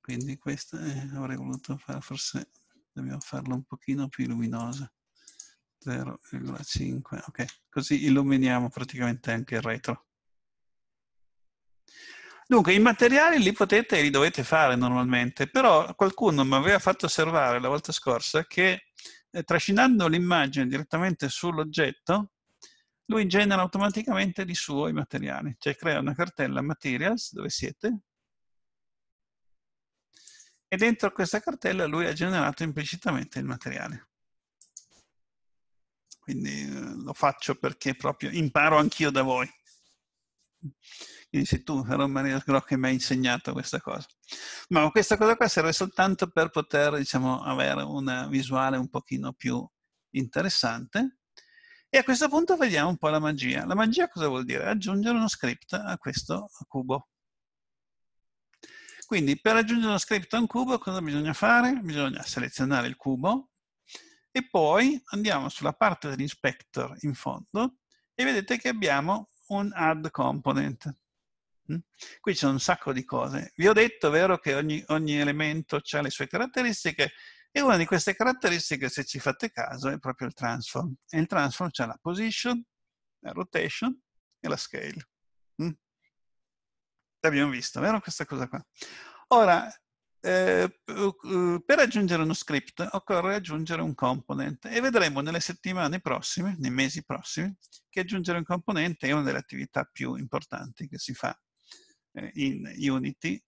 [SPEAKER 1] quindi questa eh, avrei voluto fare, forse dobbiamo farla un pochino più luminosa. 0,5, ok, così illuminiamo praticamente anche il retro. Dunque, i materiali li potete e li dovete fare normalmente, però qualcuno mi aveva fatto osservare la volta scorsa che eh, trascinando l'immagine direttamente sull'oggetto, lui genera automaticamente di suo i materiali, cioè crea una cartella materials, dove siete, e dentro questa cartella lui ha generato implicitamente il materiale. Quindi eh, lo faccio perché proprio imparo anch'io da voi. Quindi sei tu, Romario Sgro, che mi hai insegnato questa cosa. Ma questa cosa qua serve soltanto per poter, diciamo, avere una visuale un pochino più interessante. E a questo punto vediamo un po' la magia. La magia cosa vuol dire? Aggiungere uno script a questo cubo. Quindi per aggiungere uno script a un cubo cosa bisogna fare? Bisogna selezionare il cubo, e poi andiamo sulla parte dell'inspector in fondo e vedete che abbiamo un add component. Mm? Qui c'è un sacco di cose. Vi ho detto, vero, che ogni, ogni elemento ha le sue caratteristiche e una di queste caratteristiche, se ci fate caso, è proprio il transform. E il transform c'è la position, la rotation e la scale. Mm? L'abbiamo visto, vero, questa cosa qua. Ora, eh, per aggiungere uno script occorre aggiungere un component e vedremo nelle settimane prossime, nei mesi prossimi, che aggiungere un componente è una delle attività più importanti che si fa eh, in Unity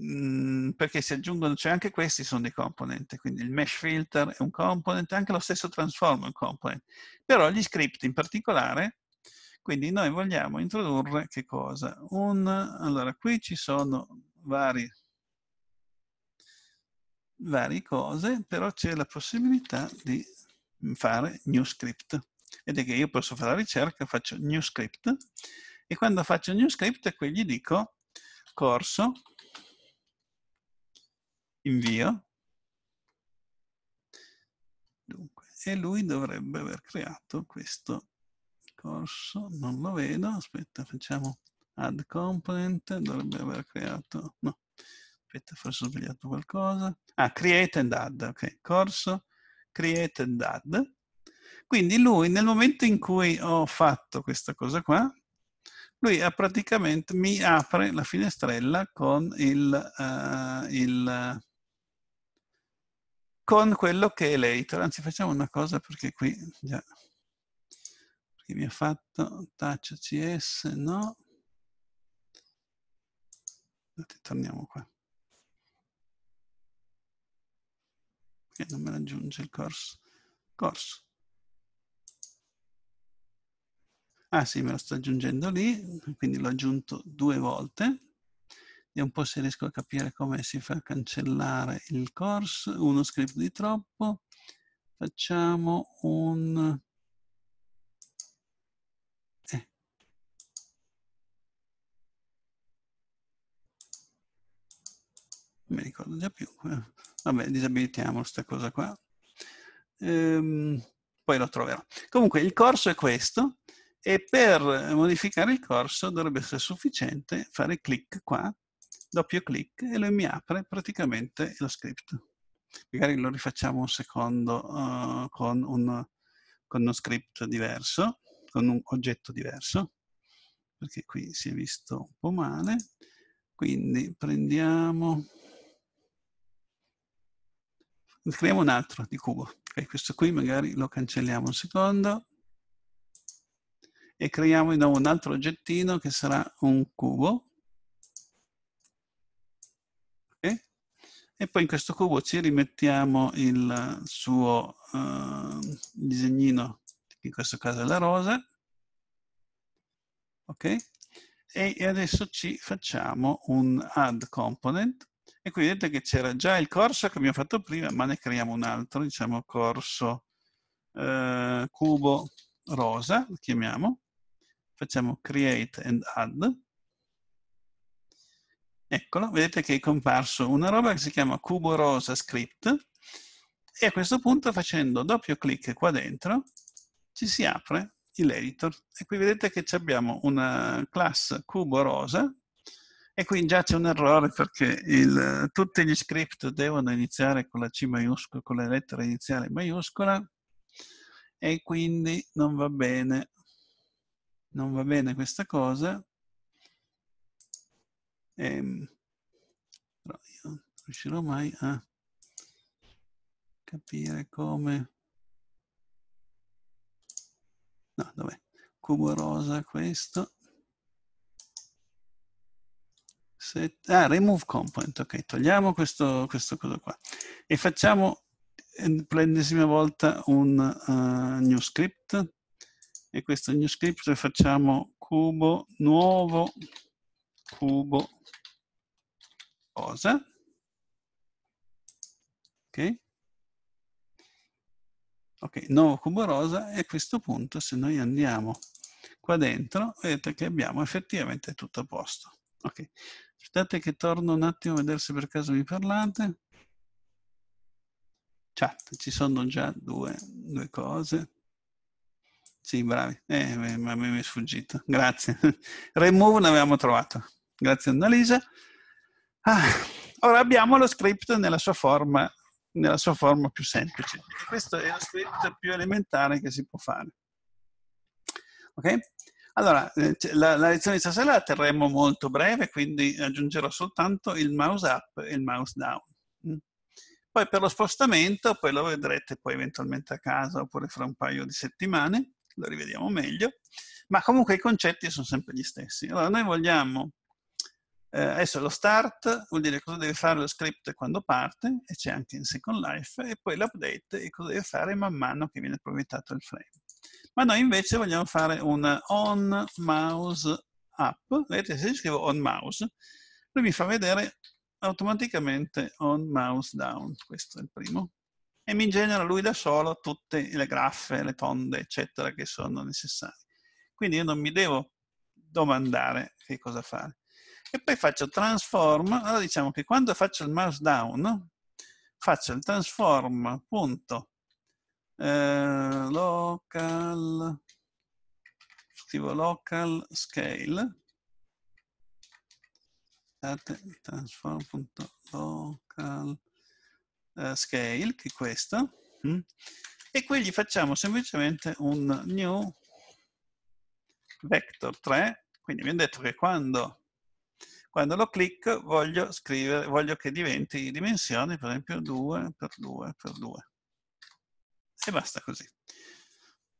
[SPEAKER 1] mm, perché si aggiungono, cioè anche questi sono dei component, quindi il mesh filter è un component, anche lo stesso transform è un component, però gli script in particolare, quindi noi vogliamo introdurre che cosa? Un, allora, qui ci sono vari varie cose, però c'è la possibilità di mm, fare new script. Vedete che io posso fare la ricerca, faccio new script e quando faccio new script qui gli dico corso, invio, dunque, e lui dovrebbe aver creato questo corso, non lo vedo, aspetta, facciamo add component, dovrebbe aver creato, no, aspetta, forse ho sbagliato qualcosa. Ah, create and add, ok, corso, create and add. Quindi lui nel momento in cui ho fatto questa cosa qua, lui praticamente mi apre la finestrella con il, uh, il con quello che è later. Anzi, facciamo una cosa perché qui già perché mi ha fatto touch cs, no? Torniamo qua. che non mi raggiunge il corso. corso. Ah sì, me lo sto aggiungendo lì, quindi l'ho aggiunto due volte. Vediamo un po' se riesco a capire come si fa a cancellare il corso. Uno script di troppo. Facciamo un... Eh. Non mi ricordo già più Vabbè, disabilitiamo questa cosa qua. Ehm, poi lo troverò. Comunque il corso è questo e per modificare il corso dovrebbe essere sufficiente fare clic qua, doppio clic e lui mi apre praticamente lo script. Magari lo rifacciamo un secondo uh, con, un, con uno script diverso, con un oggetto diverso, perché qui si è visto un po' male. Quindi prendiamo Creiamo un altro di cubo. Okay, questo qui magari lo cancelliamo un secondo. E creiamo di nuovo un altro oggettino che sarà un cubo. Okay. E poi in questo cubo ci rimettiamo il suo uh, disegnino, in questo caso è la rosa. Ok? E adesso ci facciamo un add component e qui vedete che c'era già il corso che abbiamo fatto prima, ma ne creiamo un altro, diciamo corso eh, cubo rosa, lo chiamiamo. Facciamo create and add. Eccolo, vedete che è comparso una roba che si chiama cubo rosa script e a questo punto facendo doppio clic qua dentro ci si apre l'editor e qui vedete che abbiamo una classe cubo rosa e qui già c'è un errore perché il, tutti gli script devono iniziare con la C maiuscola, con la lettera iniziale maiuscola e quindi non va bene, non va bene questa cosa. E, ehm, però io non riuscirò mai a capire come... No, dov'è? Cubo rosa questo Set, ah, remove component, ok, togliamo questo, questo cosa qua e facciamo eh, per l'ennesima volta un uh, new script e questo new script facciamo cubo nuovo cubo cosa ok ok nuovo cubo rosa e a questo punto se noi andiamo qua dentro vedete che abbiamo effettivamente tutto a posto ok Aspettate che torno un attimo a vedere se per caso mi parlate. Chat, ci sono già due, due cose. Sì, bravi. Eh, ma mi è sfuggito. Grazie. [laughs] Remove l'avevamo trovato. Grazie Annalisa. Ah, ora abbiamo lo script nella sua forma nella sua forma più semplice. Questo è lo script più elementare che si può fare. Ok? Allora, eh, la, la, lezione di stasera la terremo molto breve, quindi aggiungerò soltanto il mouse up e il mouse down. Mm. Poi per lo spostamento, poi lo vedrete poi eventualmente a casa oppure fra un paio di settimane, lo rivediamo meglio, ma comunque i concetti sono sempre gli stessi. Allora, noi vogliamo, eh, adesso lo start vuol dire cosa deve fare lo script quando parte, e c'è anche in Second Life, e poi l'update e cosa deve fare man mano che viene approfittato il frame ma noi invece vogliamo fare una on mouse app. Vedete, se scrivo on mouse, lui mi fa vedere automaticamente on mouse down, questo è il primo, e mi genera lui da solo tutte le graffe, le tonde, eccetera, che sono necessarie. Quindi io non mi devo domandare che cosa fare. E poi faccio transform, allora diciamo che quando faccio il mouse down, faccio il transform.transform eh, local, scrivo local scale, transform.local eh, scale, che è questo mm? e qui gli facciamo semplicemente un new vector 3, quindi abbiamo detto che quando, quando lo clicco voglio, scrivere, voglio che diventi di dimensioni, per esempio 2 per 2 per 2 e basta così.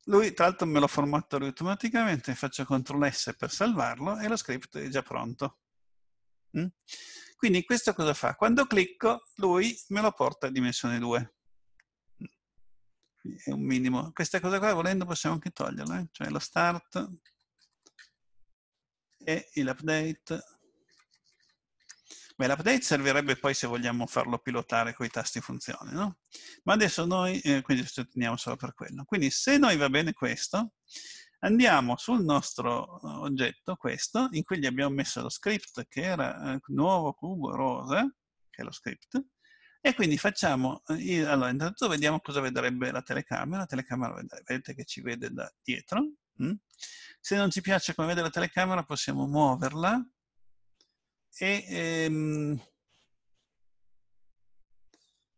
[SPEAKER 1] Lui, tra l'altro, me lo formato lui automaticamente, faccio CTRL S per salvarlo e lo script è già pronto. Mm? Quindi questo cosa fa? Quando clicco, lui me lo porta a dimensione 2. Mm. È un minimo. Questa cosa qua, volendo, possiamo anche toglierla, eh? cioè lo start e l'update Beh, l'update servirebbe poi se vogliamo farlo pilotare con i tasti funzione, no? Ma adesso noi, eh, quindi ci otteniamo solo per quello. Quindi se noi va bene questo, andiamo sul nostro eh, oggetto, questo, in cui gli abbiamo messo lo script che era eh, nuovo cubo rosa, che è lo script, e quindi facciamo, eh, allora intanto vediamo cosa vedrebbe la telecamera, la telecamera vedete che ci vede da dietro, mm? se non ci piace come vede la telecamera possiamo muoverla, e ehm,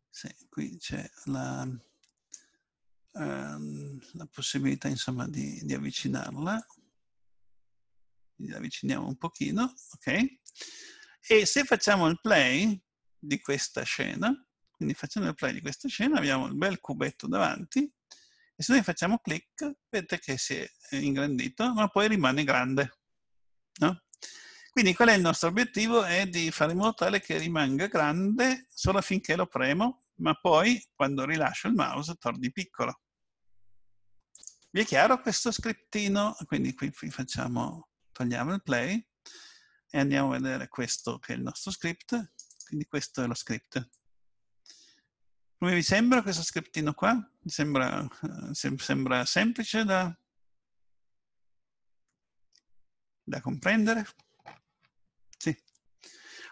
[SPEAKER 1] sì, qui c'è la, ehm, la possibilità insomma di, di, avvicinarla. Quindi avviciniamo un pochino, ok? E se facciamo il play di questa scena, quindi facendo il play di questa scena abbiamo il bel cubetto davanti, e se noi facciamo clic, vedete che si è ingrandito, ma poi rimane grande. No? Quindi qual è il nostro obiettivo? È di fare in modo tale che rimanga grande solo affinché lo premo, ma poi quando rilascio il mouse torni piccolo. Vi è chiaro questo scriptino? Quindi qui, qui facciamo, togliamo il play e andiamo a vedere questo che è il nostro script. Quindi questo è lo script. Come vi sembra questo scriptino qua? Mi sembra, eh, sem sembra semplice da, da comprendere?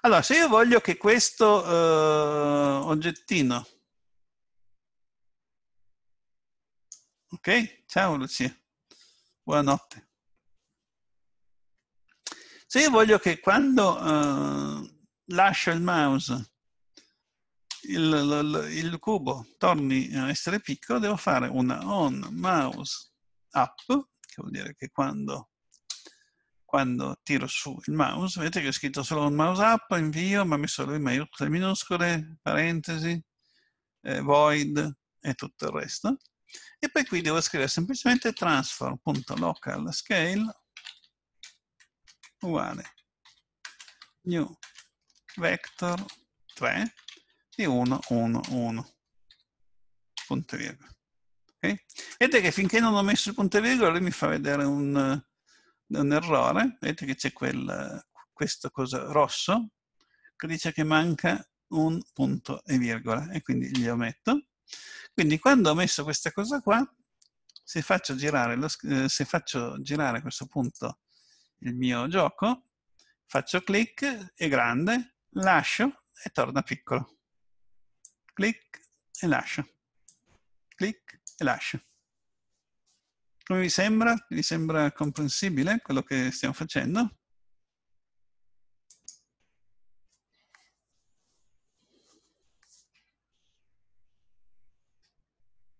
[SPEAKER 1] Allora, se io voglio che questo uh, oggettino... Ok? Ciao Lucia, buonanotte. Se io voglio che quando uh, lascio il mouse il, il, il, cubo torni a essere piccolo, devo fare una on mouse up, che vuol dire che quando quando tiro su il mouse, vedete che ho scritto solo un mouse up, invio, ma ho messo le maiuscole minuscole, parentesi, eh, void e tutto il resto. E poi qui devo scrivere semplicemente transform.localScale uguale new vector 3 di 1, 1, 1, punto virgola. Okay? Vedete che finché non ho messo il punto e virgola lui mi fa vedere un un errore, vedete che c'è quel, questo cosa rosso, che dice che manca un punto e virgola, e quindi gli ometto. Quindi quando ho messo questa cosa qua, se faccio girare, lo, eh, se faccio girare a questo punto il mio gioco, faccio clic, è grande, lascio e torna piccolo. Clic e lascio. Clic e lascio. Come vi sembra? Vi sembra comprensibile quello che stiamo facendo?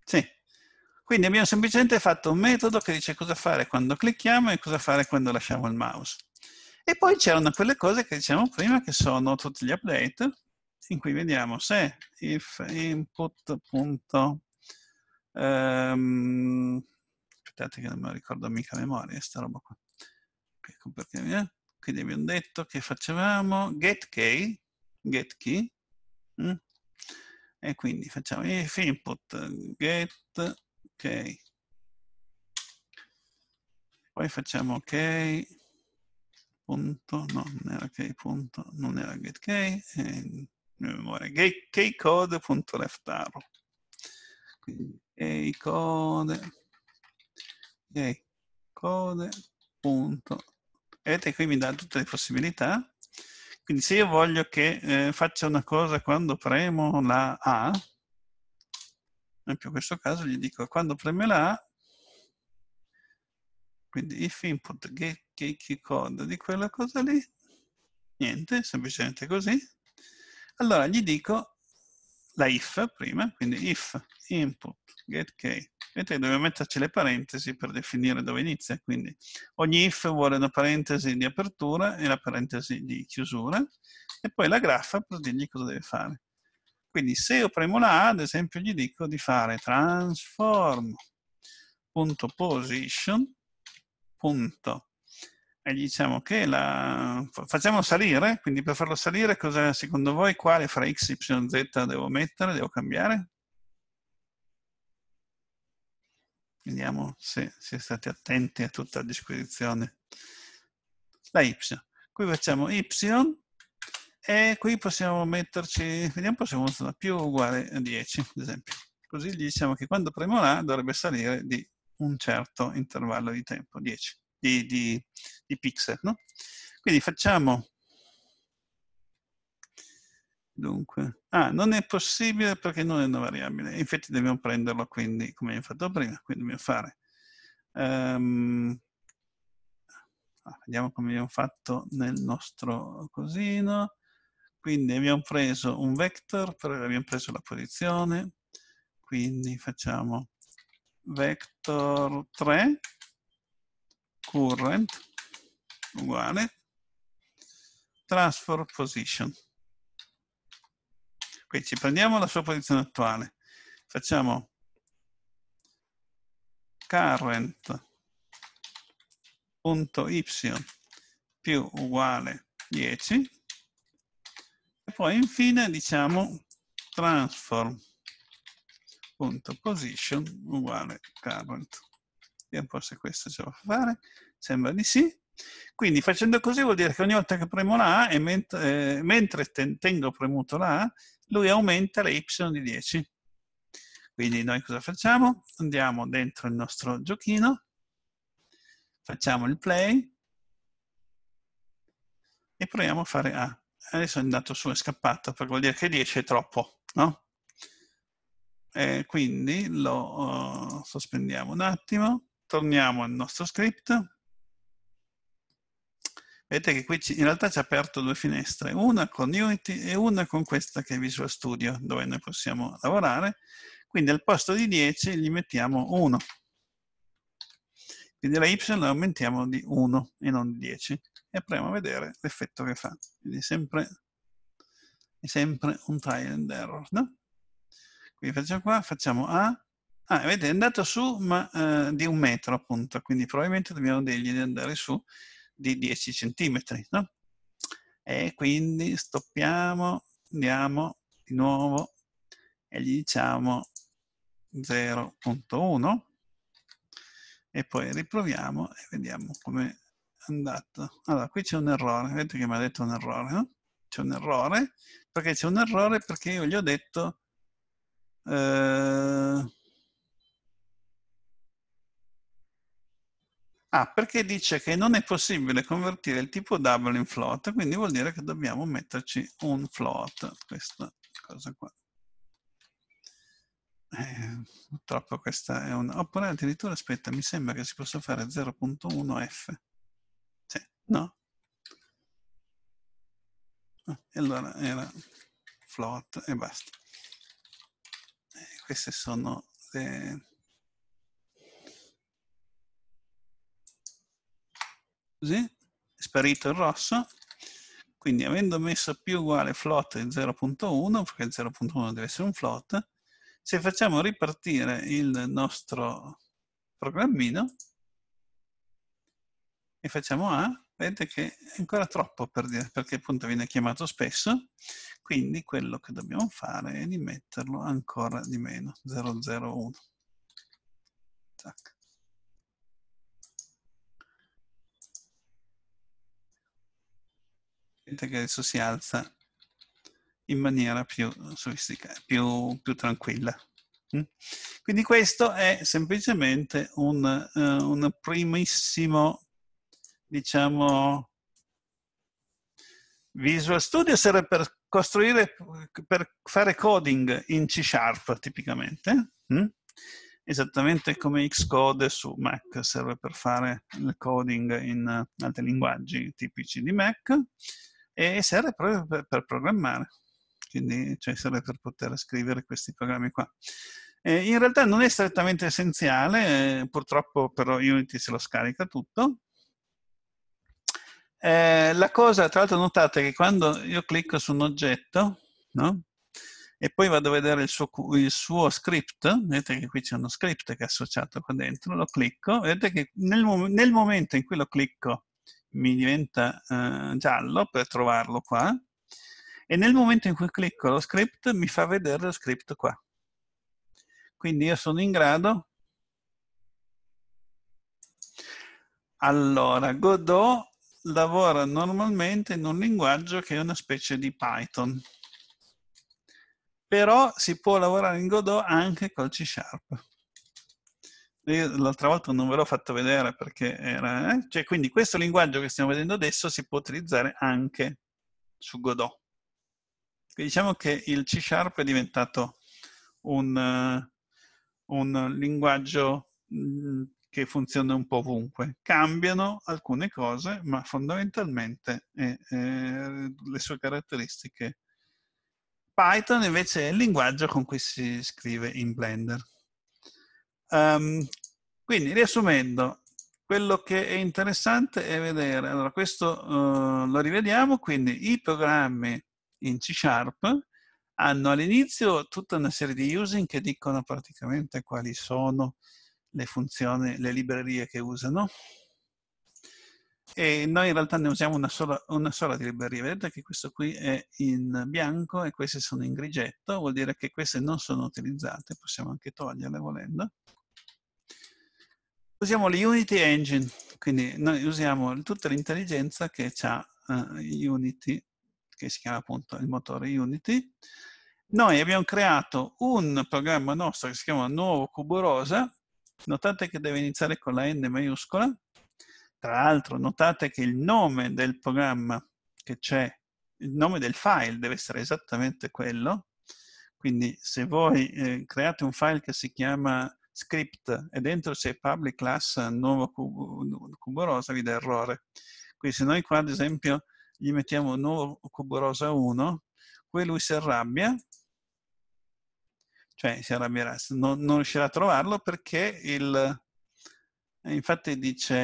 [SPEAKER 1] Sì. Quindi abbiamo semplicemente fatto un metodo che dice cosa fare quando clicchiamo e cosa fare quando lasciamo il mouse. E poi c'erano quelle cose che dicevamo prima che sono tutti gli update in cui vediamo se if input input.um, ehm, aspettate che non me lo ricordo mica a memoria, sta roba qua. Ecco perché, eh? Quindi abbiamo detto che facevamo get key, get key, mh? Mm? e quindi facciamo if input get key. Poi facciamo key, punto, no, non era key, punto, non era get key, e, memoria, arrow Quindi code e code. Punto. Vedete qui mi dà tutte le possibilità. Quindi se io voglio che eh, faccia una cosa quando premo la A, per esempio in questo caso gli dico quando premo la A, quindi if input get, get key code di quella cosa lì, niente, semplicemente così. Allora gli dico la if prima, quindi if input get key Vedete dobbiamo metterci le parentesi per definire dove inizia, quindi ogni if vuole una parentesi di apertura e la parentesi di chiusura, e poi la graffa per dirgli cosa deve fare. Quindi se io premo la A, ad esempio, gli dico di fare transform.position. E gli diciamo che la... facciamo salire, quindi per farlo salire, cosa secondo voi quale fra x, y, z devo mettere, devo cambiare? vediamo se, se state attenti a tutta la disquisizione. La y. Qui facciamo y e qui possiamo metterci, vediamo, possiamo usare più o uguale a 10, ad esempio. Così gli diciamo che quando premo la dovrebbe salire di un certo intervallo di tempo, 10, di, di, di pixel. No? Quindi facciamo Dunque, ah, non è possibile perché non è una variabile. Infatti dobbiamo prenderlo quindi, come abbiamo fatto prima, quindi dobbiamo fare. Um, vediamo come abbiamo fatto nel nostro cosino. Quindi abbiamo preso un vector, però abbiamo preso la posizione. Quindi facciamo vector 3 current uguale transfer position. Quindi ci prendiamo la sua posizione attuale, facciamo current.y più uguale 10 e poi infine diciamo transform.position uguale current. Vediamo un po' se questo ce lo fa fare, sembra di sì. Quindi facendo così vuol dire che ogni volta che premo la A, e ment eh, mentre ten tengo premuto la A, lui aumenta la y di 10. Quindi noi cosa facciamo? Andiamo dentro il nostro giochino, facciamo il play e proviamo a fare A. Adesso è andato su e scappato, perché vuol dire che 10 è troppo, no? E quindi lo uh, sospendiamo un attimo, torniamo al nostro script, Vedete che qui in realtà ci ha aperto due finestre, una con Unity e una con questa che è Visual Studio, dove noi possiamo lavorare. Quindi al posto di 10 gli mettiamo 1. Quindi la Y la aumentiamo di 1 e non di 10. E proviamo a vedere l'effetto che fa. Quindi sempre, è sempre un trial and error, no? Quindi facciamo qua, facciamo A. Ah, vedete, è andato su, ma eh, di un metro appunto, quindi probabilmente dobbiamo dirgli di andare su di 10 cm. No? E quindi stoppiamo, andiamo di nuovo e gli diciamo 0.1 e poi riproviamo e vediamo come è andato. Allora, qui c'è un errore, vedete che mi ha detto un errore, no? C'è un errore, perché c'è un errore perché io gli ho detto... Eh, Ah, perché dice che non è possibile convertire il tipo double in float, quindi vuol dire che dobbiamo metterci un float, questa cosa qua. Eh, purtroppo questa è una... Oppure addirittura, aspetta, mi sembra che si possa fare 0.1f. Sì, no? Ah, e allora era float e basta. Eh, queste sono le così, è sparito il rosso, quindi avendo messo più uguale float 0.1, perché il 0.1 deve essere un float, se facciamo ripartire il nostro programmino e facciamo A, vedete che è ancora troppo per dire, perché appunto viene chiamato spesso, quindi quello che dobbiamo fare è di metterlo ancora di meno, 001. Tac. vedete che adesso si alza in maniera più sofisticata, più, più tranquilla. Mm? Quindi questo è semplicemente un, uh, un primissimo, diciamo, Visual Studio serve per costruire, per fare coding in C Sharp tipicamente, mm? esattamente come Xcode su Mac serve per fare il coding in altri linguaggi tipici di Mac e serve proprio per, per programmare, quindi cioè serve per poter scrivere questi programmi qua. Eh, in realtà non è strettamente essenziale, eh, purtroppo però Unity se lo scarica tutto. Eh, la cosa, tra l'altro notate che quando io clicco su un oggetto, no? e poi vado a vedere il suo, il suo, script, vedete che qui c'è uno script che è associato qua dentro, lo clicco, vedete che nel, nel momento in cui lo clicco mi diventa eh, giallo per trovarlo qua e nel momento in cui clicco lo script mi fa vedere lo script qua. Quindi io sono in grado... Allora, Godot lavora normalmente in un linguaggio che è una specie di Python. Però si può lavorare in Godot anche col C Sharp l'altra volta non ve l'ho fatto vedere perché era... Eh? Cioè, quindi questo linguaggio che stiamo vedendo adesso si può utilizzare anche su Godot. Quindi diciamo che il C Sharp è diventato un, uh, un linguaggio mm, che funziona un po' ovunque. Cambiano alcune cose, ma fondamentalmente eh, eh, le sue caratteristiche. Python invece è il linguaggio con cui si scrive in Blender. Um, quindi, riassumendo, quello che è interessante è vedere, allora questo uh, lo rivediamo, quindi i programmi in C Sharp hanno all'inizio tutta una serie di using che dicono praticamente quali sono le funzioni, le librerie che usano. E noi in realtà ne usiamo una sola, una sola di librerie. Vedete che questo qui è in bianco e queste sono in grigetto, vuol dire che queste non sono utilizzate, possiamo anche toglierle volendo. Usiamo le Unity Engine, quindi noi usiamo tutta l'intelligenza che ha uh, eh, Unity, che si chiama appunto il motore Unity. Noi abbiamo creato un programma nostro che si chiama Nuovo Cubo Rosa, notate che deve iniziare con la N maiuscola, tra l'altro notate che il nome del programma che c'è, il nome del file deve essere esattamente quello, quindi se voi eh, create un file che si chiama script e dentro c'è public class eh, nuovo cubo, cubo rosa vi dà errore. Quindi se noi qua ad esempio gli mettiamo nuovo cubo rosa 1, qui lui si arrabbia, cioè si arrabbierà, non, non riuscirà a trovarlo perché il... Eh, infatti dice,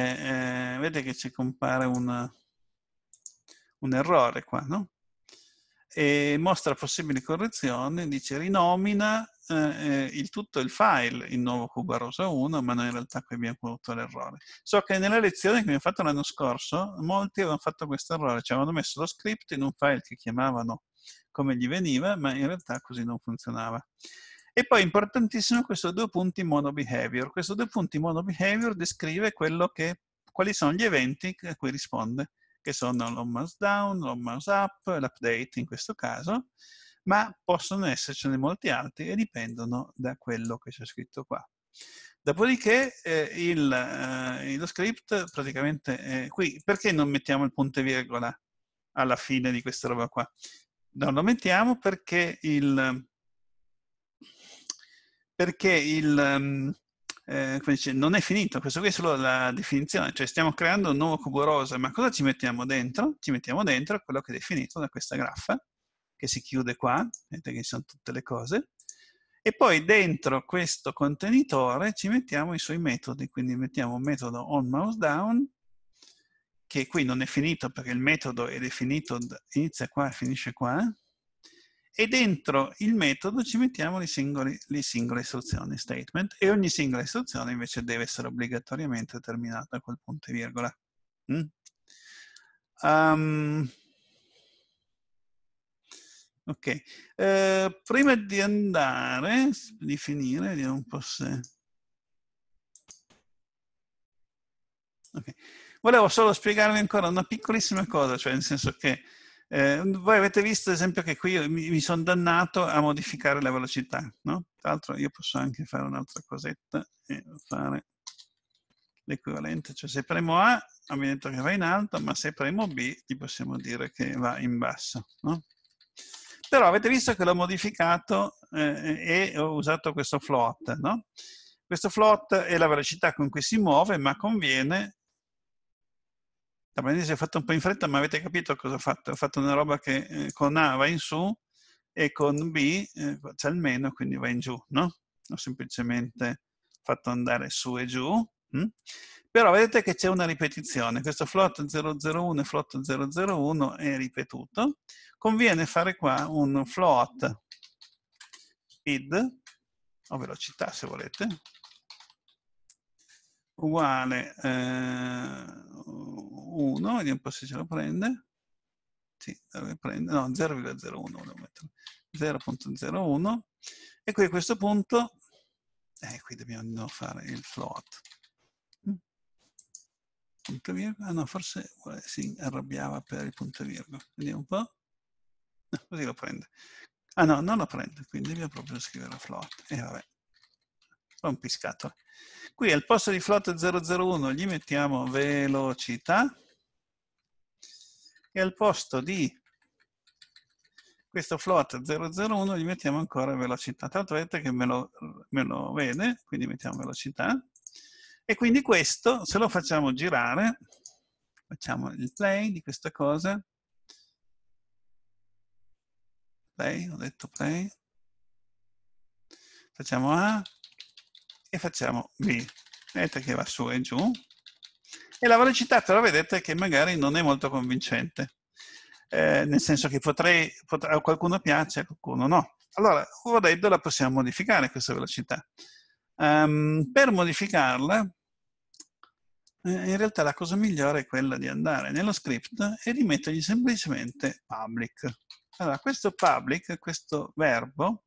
[SPEAKER 1] eh, vedete che ci compare un, un errore qua, no? E mostra possibili correzioni, dice rinomina eh, il tutto il file in nuovo cubarosa 1, ma noi in realtà qui abbiamo avuto l'errore. So che nella lezione che abbiamo fatto l'anno scorso, molti avevano fatto questo errore, cioè avevano messo lo script in un file che chiamavano come gli veniva, ma in realtà così non funzionava. E poi importantissimo questo due punti mono behavior. Questo due punti mono behavior descrive che, quali sono gli eventi a cui risponde, che sono l'on mouse down, l'on mouse up, l'update in questo caso, ma possono essercene molti altri e dipendono da quello che c'è scritto qua. Dopodiché eh, il, eh, lo script praticamente qui. Perché non mettiamo il punto e virgola alla fine di questa roba qua? Non lo mettiamo perché il... Perché il ehm, eh, dice, non è finito, questo qui è solo la definizione, cioè stiamo creando un nuovo cubo rosa, ma cosa ci mettiamo dentro? Ci mettiamo dentro quello che è definito da questa graffa, che si chiude qua, vedete che ci sono tutte le cose, e poi dentro questo contenitore ci mettiamo i suoi metodi, quindi mettiamo un metodo onMouseDown, che qui non è finito perché il metodo è definito, inizia qua e finisce qua, e dentro il metodo ci mettiamo le singole, le singole istruzioni, statement, e ogni singola istruzione invece deve essere obbligatoriamente terminata col punto e virgola. Mm? Um, Ok, eh, prima di andare, di finire, vediamo un po' se... Okay. Volevo solo spiegarvi ancora una piccolissima cosa, cioè nel senso che eh, voi avete visto ad esempio che qui io mi, mi sono dannato a modificare la velocità, no? Tra l'altro io posso anche fare un'altra cosetta e fare l'equivalente, cioè se premo A abbiamo detto che va in alto, ma se premo B gli possiamo dire che va in basso, no? Però avete visto che l'ho modificato eh, e ho usato questo float, no? Questo float è la velocità con cui si muove, ma conviene... si è fatto un po' in fretta, ma avete capito cosa ho fatto? Ho fatto una roba che eh, con A va in su e con B eh, c'è il meno, quindi va in giù, no? Ho semplicemente fatto andare su e giù. Hm? Però vedete che c'è una ripetizione. Questo float 001 e float 001 è ripetuto conviene fare qua un float speed, o velocità se volete, uguale 1, eh, vediamo un po' se ce lo prende, sì, prende no, 0,01, 0.01, e qui a questo punto, eh, qui dobbiamo fare il float. Mm. Punto virgola, ah no, forse eh, si arrabbiava per il punto virgo. vediamo un po'. [laughs] così lo prende. Ah no, non lo prende, quindi dobbiamo proprio scrivere float. E eh, vabbè, rompiscatole. Qui al posto di float 001 gli mettiamo velocità e al posto di questo float 001 gli mettiamo ancora velocità. Tanto vedete che me lo, me lo vede, quindi mettiamo velocità. E quindi questo, se lo facciamo girare, facciamo il play di questa cosa, play, ho detto play, facciamo A e facciamo B. Vedete che va su e giù. E la velocità, però vedete che magari non è molto convincente, eh, nel senso che potrei, potrei, a qualcuno piace, a qualcuno no. Allora, volendo la possiamo modificare questa velocità. Um, per modificarla, eh, in realtà la cosa migliore è quella di andare nello script e di mettergli semplicemente public. Allora, questo public, questo verbo,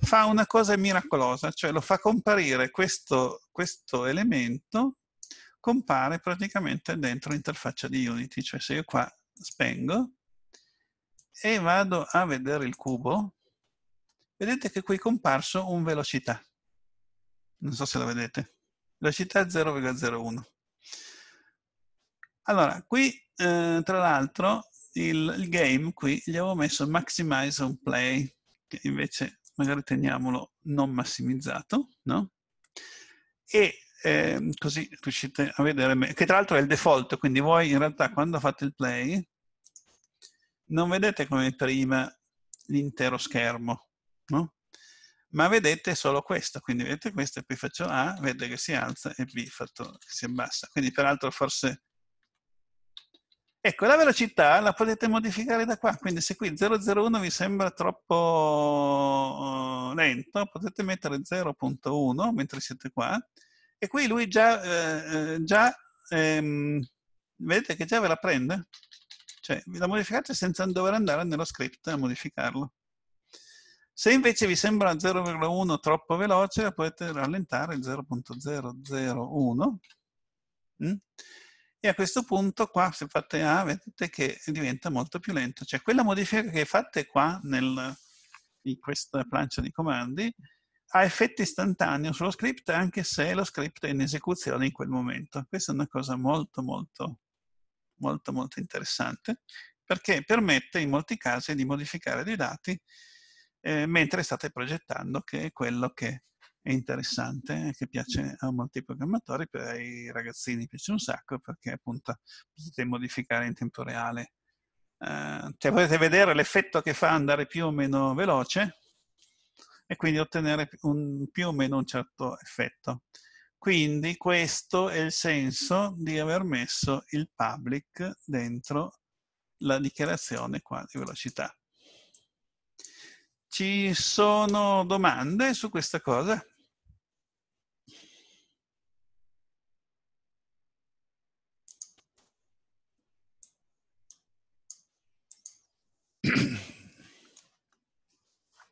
[SPEAKER 1] fa una cosa miracolosa, cioè lo fa comparire questo, questo elemento, compare praticamente dentro l'interfaccia di Unity, cioè se io qua spengo e vado a vedere il cubo, vedete che qui è comparso un velocità, non so se lo vedete, velocità 0,01. Allora, qui eh, tra l'altro il, il game qui gli avevo messo maximize on play, che invece magari teniamolo non massimizzato, no? E eh, così riuscite a vedere, che tra l'altro è il default, quindi voi in realtà quando fate il play non vedete come prima l'intero schermo, no? ma vedete solo questo, quindi vedete questo e poi faccio A, vede che si alza e B fatto che si abbassa. Quindi peraltro forse Ecco, la velocità la potete modificare da qua, quindi se qui 001 vi sembra troppo eh, lento, potete mettere 0.1 mentre siete qua, e qui lui già, eh, eh, già ehm, vedete che già ve la prende, cioè vi la modificate senza dover andare nello script a modificarlo. Se invece vi sembra 0.1 troppo veloce, la potete rallentare 0.001, mm? E a questo punto qua, se fate A, ah, vedete che diventa molto più lento. Cioè quella modifica che fate qua nel, in questa plancia di comandi ha effetto istantaneo sullo script anche se lo script è in esecuzione in quel momento. Questa è una cosa molto molto molto molto interessante perché permette in molti casi di modificare dei dati eh, mentre state progettando che è quello che è interessante, eh, che piace a molti programmatori, per i ragazzini piace un sacco perché appunto potete modificare in tempo reale. Eh, cioè potete vedere l'effetto che fa andare più o meno veloce e quindi ottenere un, più o meno un certo effetto. Quindi questo è il senso di aver messo il public dentro la dichiarazione qua di velocità. Ci sono domande su questa cosa?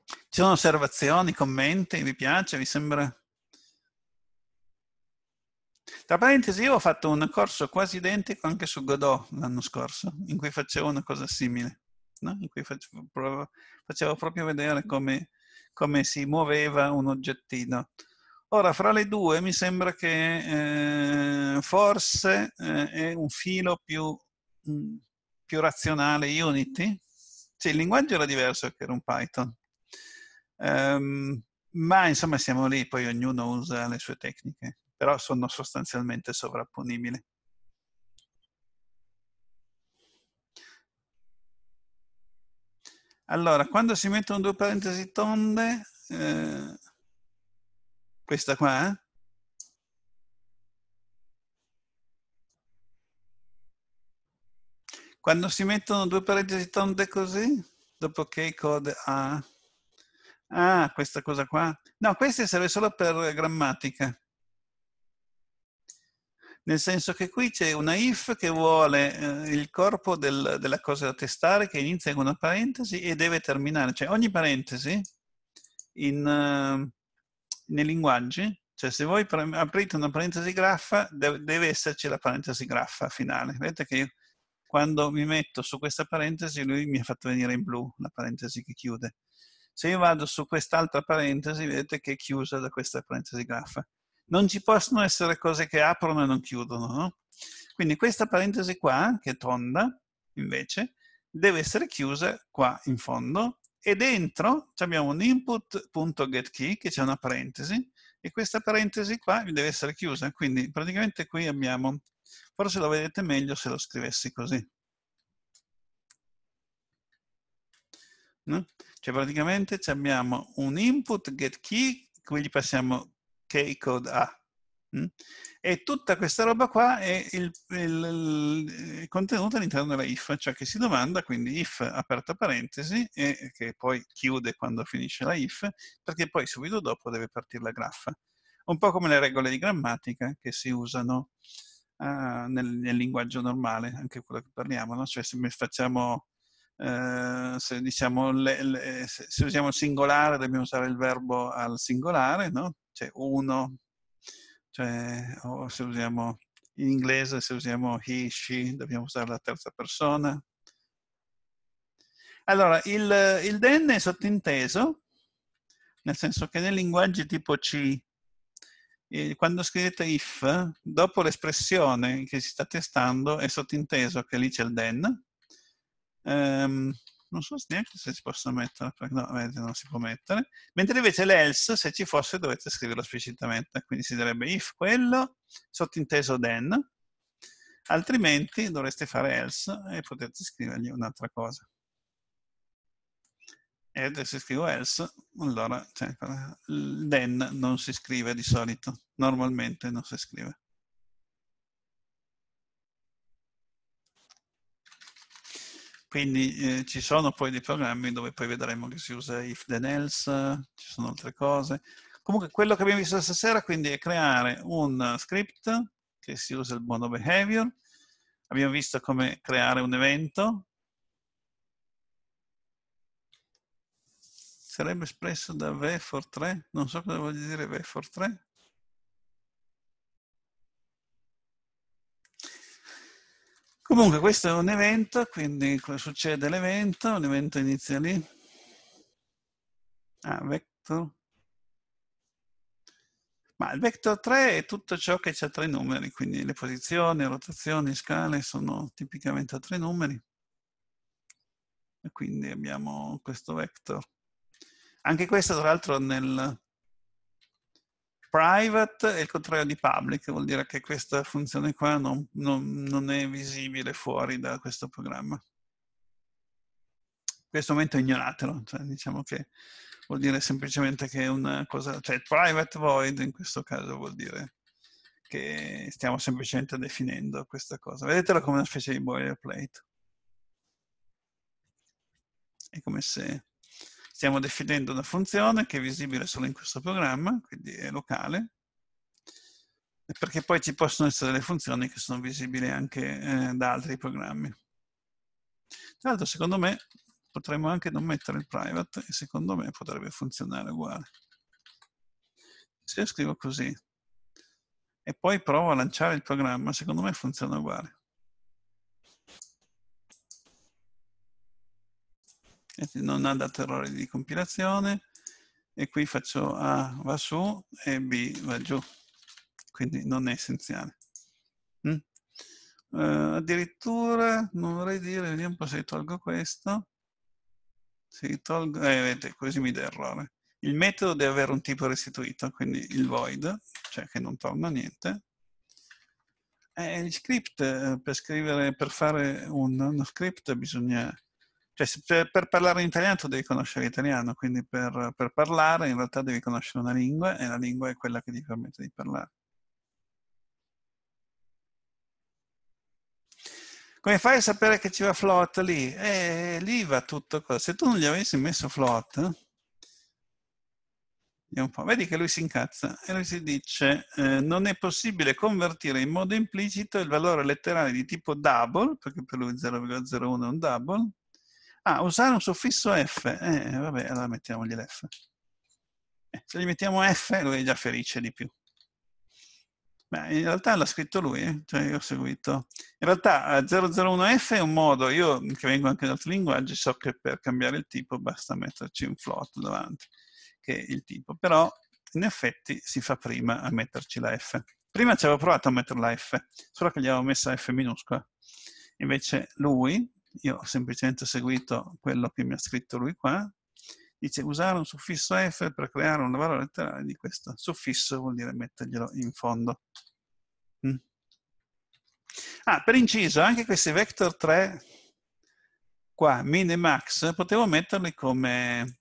[SPEAKER 1] Ci sono osservazioni, commenti, vi piace, vi sembra? Tra parentesi, io ho fatto un corso quasi identico anche su Godot l'anno scorso, in cui facevo una cosa simile, no? in cui facevo, facevo proprio vedere come, come, si muoveva un oggettino. Ora, fra le due mi sembra che eh, forse eh, è un filo più, mh, mm, più razionale Unity, sì, il linguaggio era diverso che era un Python. Um, ma insomma siamo lì, poi ognuno usa le sue tecniche, però sono sostanzialmente sovrapponibili. Allora, quando si mettono due parentesi tonde, eh, questa qua, eh? Quando si mettono due parentesi tonde così, dopo che code A... Ah, questa cosa qua. No, questa serve solo per grammatica. Nel senso che qui c'è una if che vuole eh, il corpo del, della cosa da testare che inizia con una parentesi e deve terminare. Cioè ogni parentesi in, uh, nei linguaggi, cioè se voi aprite una parentesi graffa, deve, deve esserci la parentesi graffa finale. Vedete che io quando mi metto su questa parentesi lui mi ha fatto venire in blu la parentesi che chiude. Se io vado su quest'altra parentesi vedete che è chiusa da questa parentesi graffa. Non ci possono essere cose che aprono e non chiudono, no? Quindi questa parentesi qua, che è tonda, invece, deve essere chiusa qua in fondo e dentro abbiamo un input.getKey che c'è una parentesi e questa parentesi qua deve essere chiusa. Quindi praticamente qui abbiamo Forse lo vedete meglio se lo scrivessi così. No? Cioè praticamente abbiamo un input get key, gli passiamo key code A. Mm? E tutta questa roba qua è il, il, il contenuta all'interno della if, cioè che si domanda quindi if aperta parentesi e che poi chiude quando finisce la if, perché poi subito dopo deve partire la graffa. Un po' come le regole di grammatica che si usano uh, nel, nel, linguaggio normale, anche quello che parliamo, no? cioè se facciamo, uh, se, diciamo le, le, se, se, usiamo il singolare dobbiamo usare il verbo al singolare, no? cioè uno, cioè, o se usiamo in inglese, se usiamo he, she, dobbiamo usare la terza persona. Allora, il, il then è sottinteso, nel senso che nei linguaggi tipo C, quando scrivete if, dopo l'espressione che si sta testando è sottinteso che lì c'è il then. Um, non so neanche se si possa mettere, perché no, vedete, non si può mettere. Mentre invece l'else, se ci fosse, dovete scriverlo esplicitamente. Quindi si direbbe if quello, sottinteso then. Altrimenti dovreste fare else e potete scrivergli un'altra cosa e se scrivo else, allora cioè, il then non si scrive di solito, normalmente non si scrive. Quindi eh, ci sono poi dei programmi dove poi vedremo che si usa if then else, ci sono altre cose. Comunque quello che abbiamo visto stasera quindi è creare un script che si usa il buono behavior, abbiamo visto come creare un evento sarebbe espresso da V for 3, non so cosa voglia dire V for 3. Comunque questo è un evento, quindi cosa succede l'evento? Un evento inizia lì. Ah, vector. Ma il vector 3 è tutto ciò che ha tre numeri, quindi le posizioni, rotazioni, scale sono tipicamente a tre numeri. E quindi abbiamo questo vector. Anche questo, tra l'altro, nel private è il contrario di public, vuol dire che questa funzione qua non, non, non è visibile fuori da questo programma. In questo momento ignoratelo, cioè, diciamo che vuol dire semplicemente che è una cosa, cioè private void in questo caso vuol dire che stiamo semplicemente definendo questa cosa. Vedetela come una specie di boilerplate. È come se Stiamo definendo una funzione che è visibile solo in questo programma, quindi è locale, perché poi ci possono essere delle funzioni che sono visibili anche eh, da altri programmi. Tra l'altro, secondo me, potremmo anche non mettere il private e secondo me potrebbe funzionare uguale. Se io scrivo così e poi provo a lanciare il programma, secondo me funziona uguale. [laughs] non ha dato errori di compilazione e qui faccio A va su e B va giù, quindi non è essenziale. Mm? Uh, addirittura, non vorrei dire, vediamo un po' se tolgo questo, se tolgo, eh, vedete, così mi dà errore. Il metodo deve avere un tipo restituito, quindi il void, cioè che non torna niente. E eh, il script, eh, per scrivere, per fare un, uno script bisogna cioè, per, per, parlare in italiano tu devi conoscere l'italiano, quindi per, per, parlare in realtà devi conoscere una lingua e la lingua è quella che ti permette di parlare. Come fai a sapere che ci va float lì? Eh, lì va tutto. Cosa. Se tu non gli avessi messo float, vediamo un po', vedi che lui si incazza e lui si dice eh, non è possibile convertire in modo implicito il valore letterale di tipo double, perché per lui 0,01 è un double, Ah, usare un suffisso F. Eh, vabbè, allora mettiamogli l'F. Eh, se gli mettiamo F, lui è già felice di più. Beh, in realtà l'ha scritto lui, eh? cioè io ho seguito. In realtà 001F eh, è un modo, io che vengo anche da altri linguaggi, so che per cambiare il tipo basta metterci un float davanti, che è il tipo. Però in effetti si fa prima a metterci la F. Prima ci avevo provato a mettere la F, solo che gli avevo messa F minuscola. Invece lui, io ho semplicemente seguito quello che mi ha scritto lui qua. Dice usare un suffisso f per creare un lavoro letterale di questo suffisso vuol dire metterglielo in fondo. Mm. Ah, per inciso, anche questi vector 3 qua, min e max, potevo metterli come,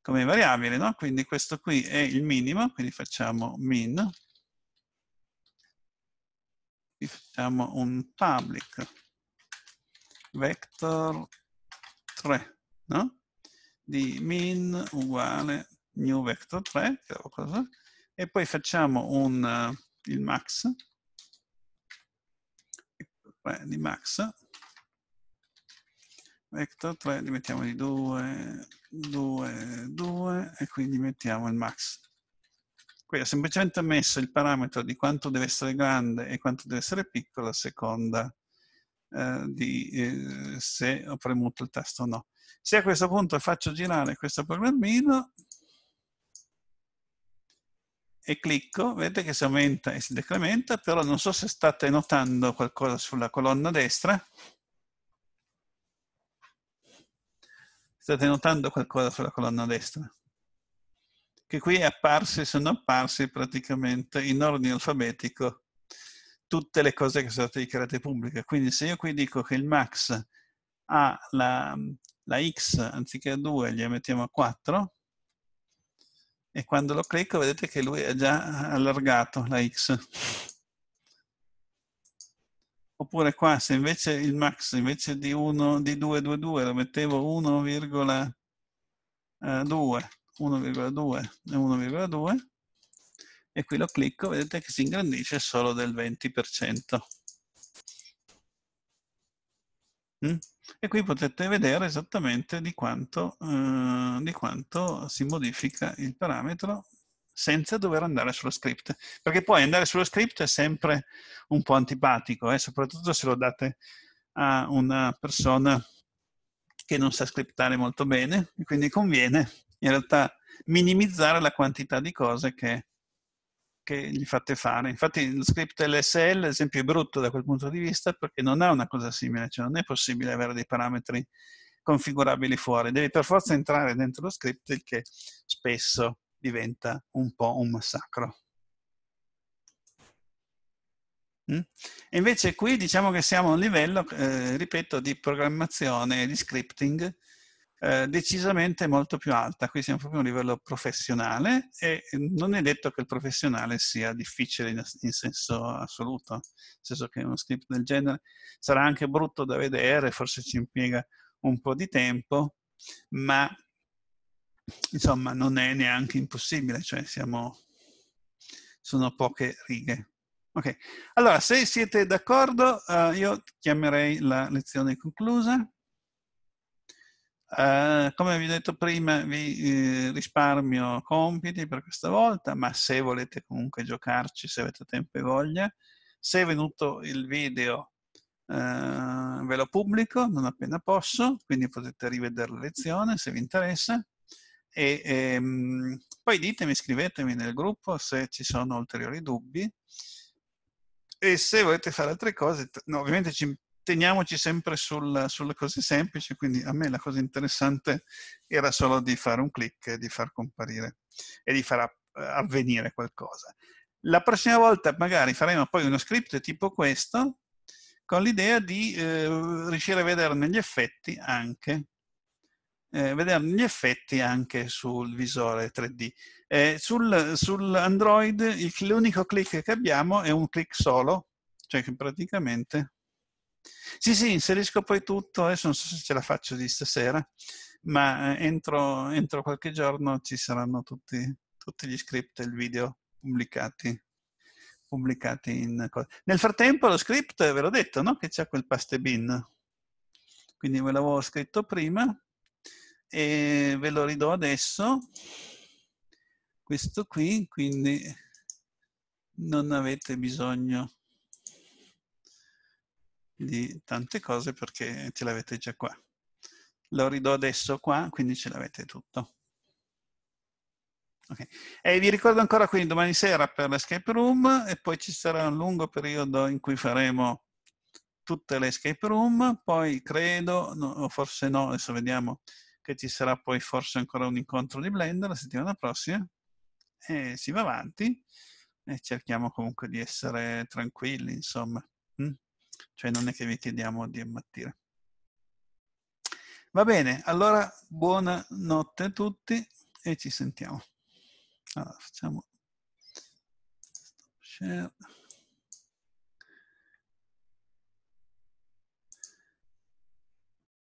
[SPEAKER 1] come variabili, no? Quindi questo qui è il minimo, quindi facciamo min, facciamo un public vector 3, no? di min uguale new vector 3, e poi facciamo un, uh, il max, vector 3 di max, vector 3 li mettiamo di 2, 2, 2 e quindi mettiamo il max. Qui ho semplicemente messo il parametro di quanto deve essere grande e quanto deve essere piccolo a seconda eh, di eh, se ho premuto il tasto o no. Se a questo punto faccio girare questo programmino e clicco, vedete che si aumenta e si decrementa, però non so se state notando qualcosa sulla colonna destra. State notando qualcosa sulla colonna destra? Che qui è apparsi, sono apparsi praticamente in ordine alfabetico tutte le cose che sono state dichiarate pubbliche. Quindi se io qui dico che il max ha la, la x anziché a 2 gli mettiamo a 4 e quando lo clicco vedete che lui ha già allargato la x. Oppure qua se invece il max invece di 1 di 222 lo mettevo 1,2 1,2 eh, e 1,2 e qui lo clicco, vedete che si ingrandisce solo del 20%. Mm? E qui potete vedere esattamente di quanto, eh, di quanto si modifica il parametro senza dover andare sullo script. Perché poi andare sullo script è sempre un po' antipatico, eh? soprattutto se lo date a una persona che non sa scriptare molto bene, quindi conviene in realtà minimizzare la quantità di cose che che gli fate fare. Infatti lo script LSL, ad esempio, è brutto da quel punto di vista perché non ha una cosa simile, cioè non è possibile avere dei parametri configurabili fuori, devi per forza entrare dentro lo script, il che spesso diventa un po' un massacro. Mm? E invece qui diciamo che siamo a un livello, eh, ripeto, di programmazione e di scripting eh, decisamente molto più alta, qui siamo proprio a un livello professionale e non è detto che il professionale sia difficile in, in senso assoluto, nel senso che uno script del genere sarà anche brutto da vedere, forse ci impiega un po' di tempo, ma insomma non è neanche impossibile, cioè siamo, sono poche righe. Ok, allora se siete d'accordo uh, io chiamerei la lezione conclusa. Uh, come vi ho detto prima, vi eh, risparmio compiti per questa volta, ma se volete comunque giocarci, se avete tempo e voglia, se è venuto il video uh, ve lo pubblico non appena posso, quindi potete rivedere la lezione se vi interessa. E, ehm, poi ditemi, scrivetemi nel gruppo se ci sono ulteriori dubbi. E se volete fare altre cose, no, ovviamente ci teniamoci sempre sul, sulle cose semplici, quindi a me la cosa interessante era solo di fare un clic, e di far comparire e di far avvenire qualcosa. La prossima volta magari faremo poi uno script tipo questo, con l'idea di eh, riuscire a vederne gli effetti anche, eh, vederne gli effetti anche sul visore 3D. Eh, sul, sul l'unico clic che abbiamo è un clic solo, cioè che praticamente sì, sì, inserisco poi tutto, adesso non so se ce la faccio di stasera, ma eh, entro, entro qualche giorno ci saranno tutti, tutti gli script e il video pubblicati pubblicati in... Nel frattempo lo script, ve l'ho detto, no? che c'è quel paste bin. Quindi ve l'avevo scritto prima e ve lo ridò adesso. Questo qui, quindi non avete bisogno di tante cose perché ce l'avete già qua. Lo ridò adesso qua, quindi ce l'avete tutto. Okay. E vi ricordo ancora quindi domani sera per l'escape room e poi ci sarà un lungo periodo in cui faremo tutte le escape room, poi credo, no, forse no, adesso vediamo che ci sarà poi forse ancora un incontro di Blender la settimana prossima e si va avanti e cerchiamo comunque di essere tranquilli, insomma cioè non è che vi chiediamo di ammattire. Va bene, allora buonanotte a tutti e ci sentiamo. Allora, facciamo share.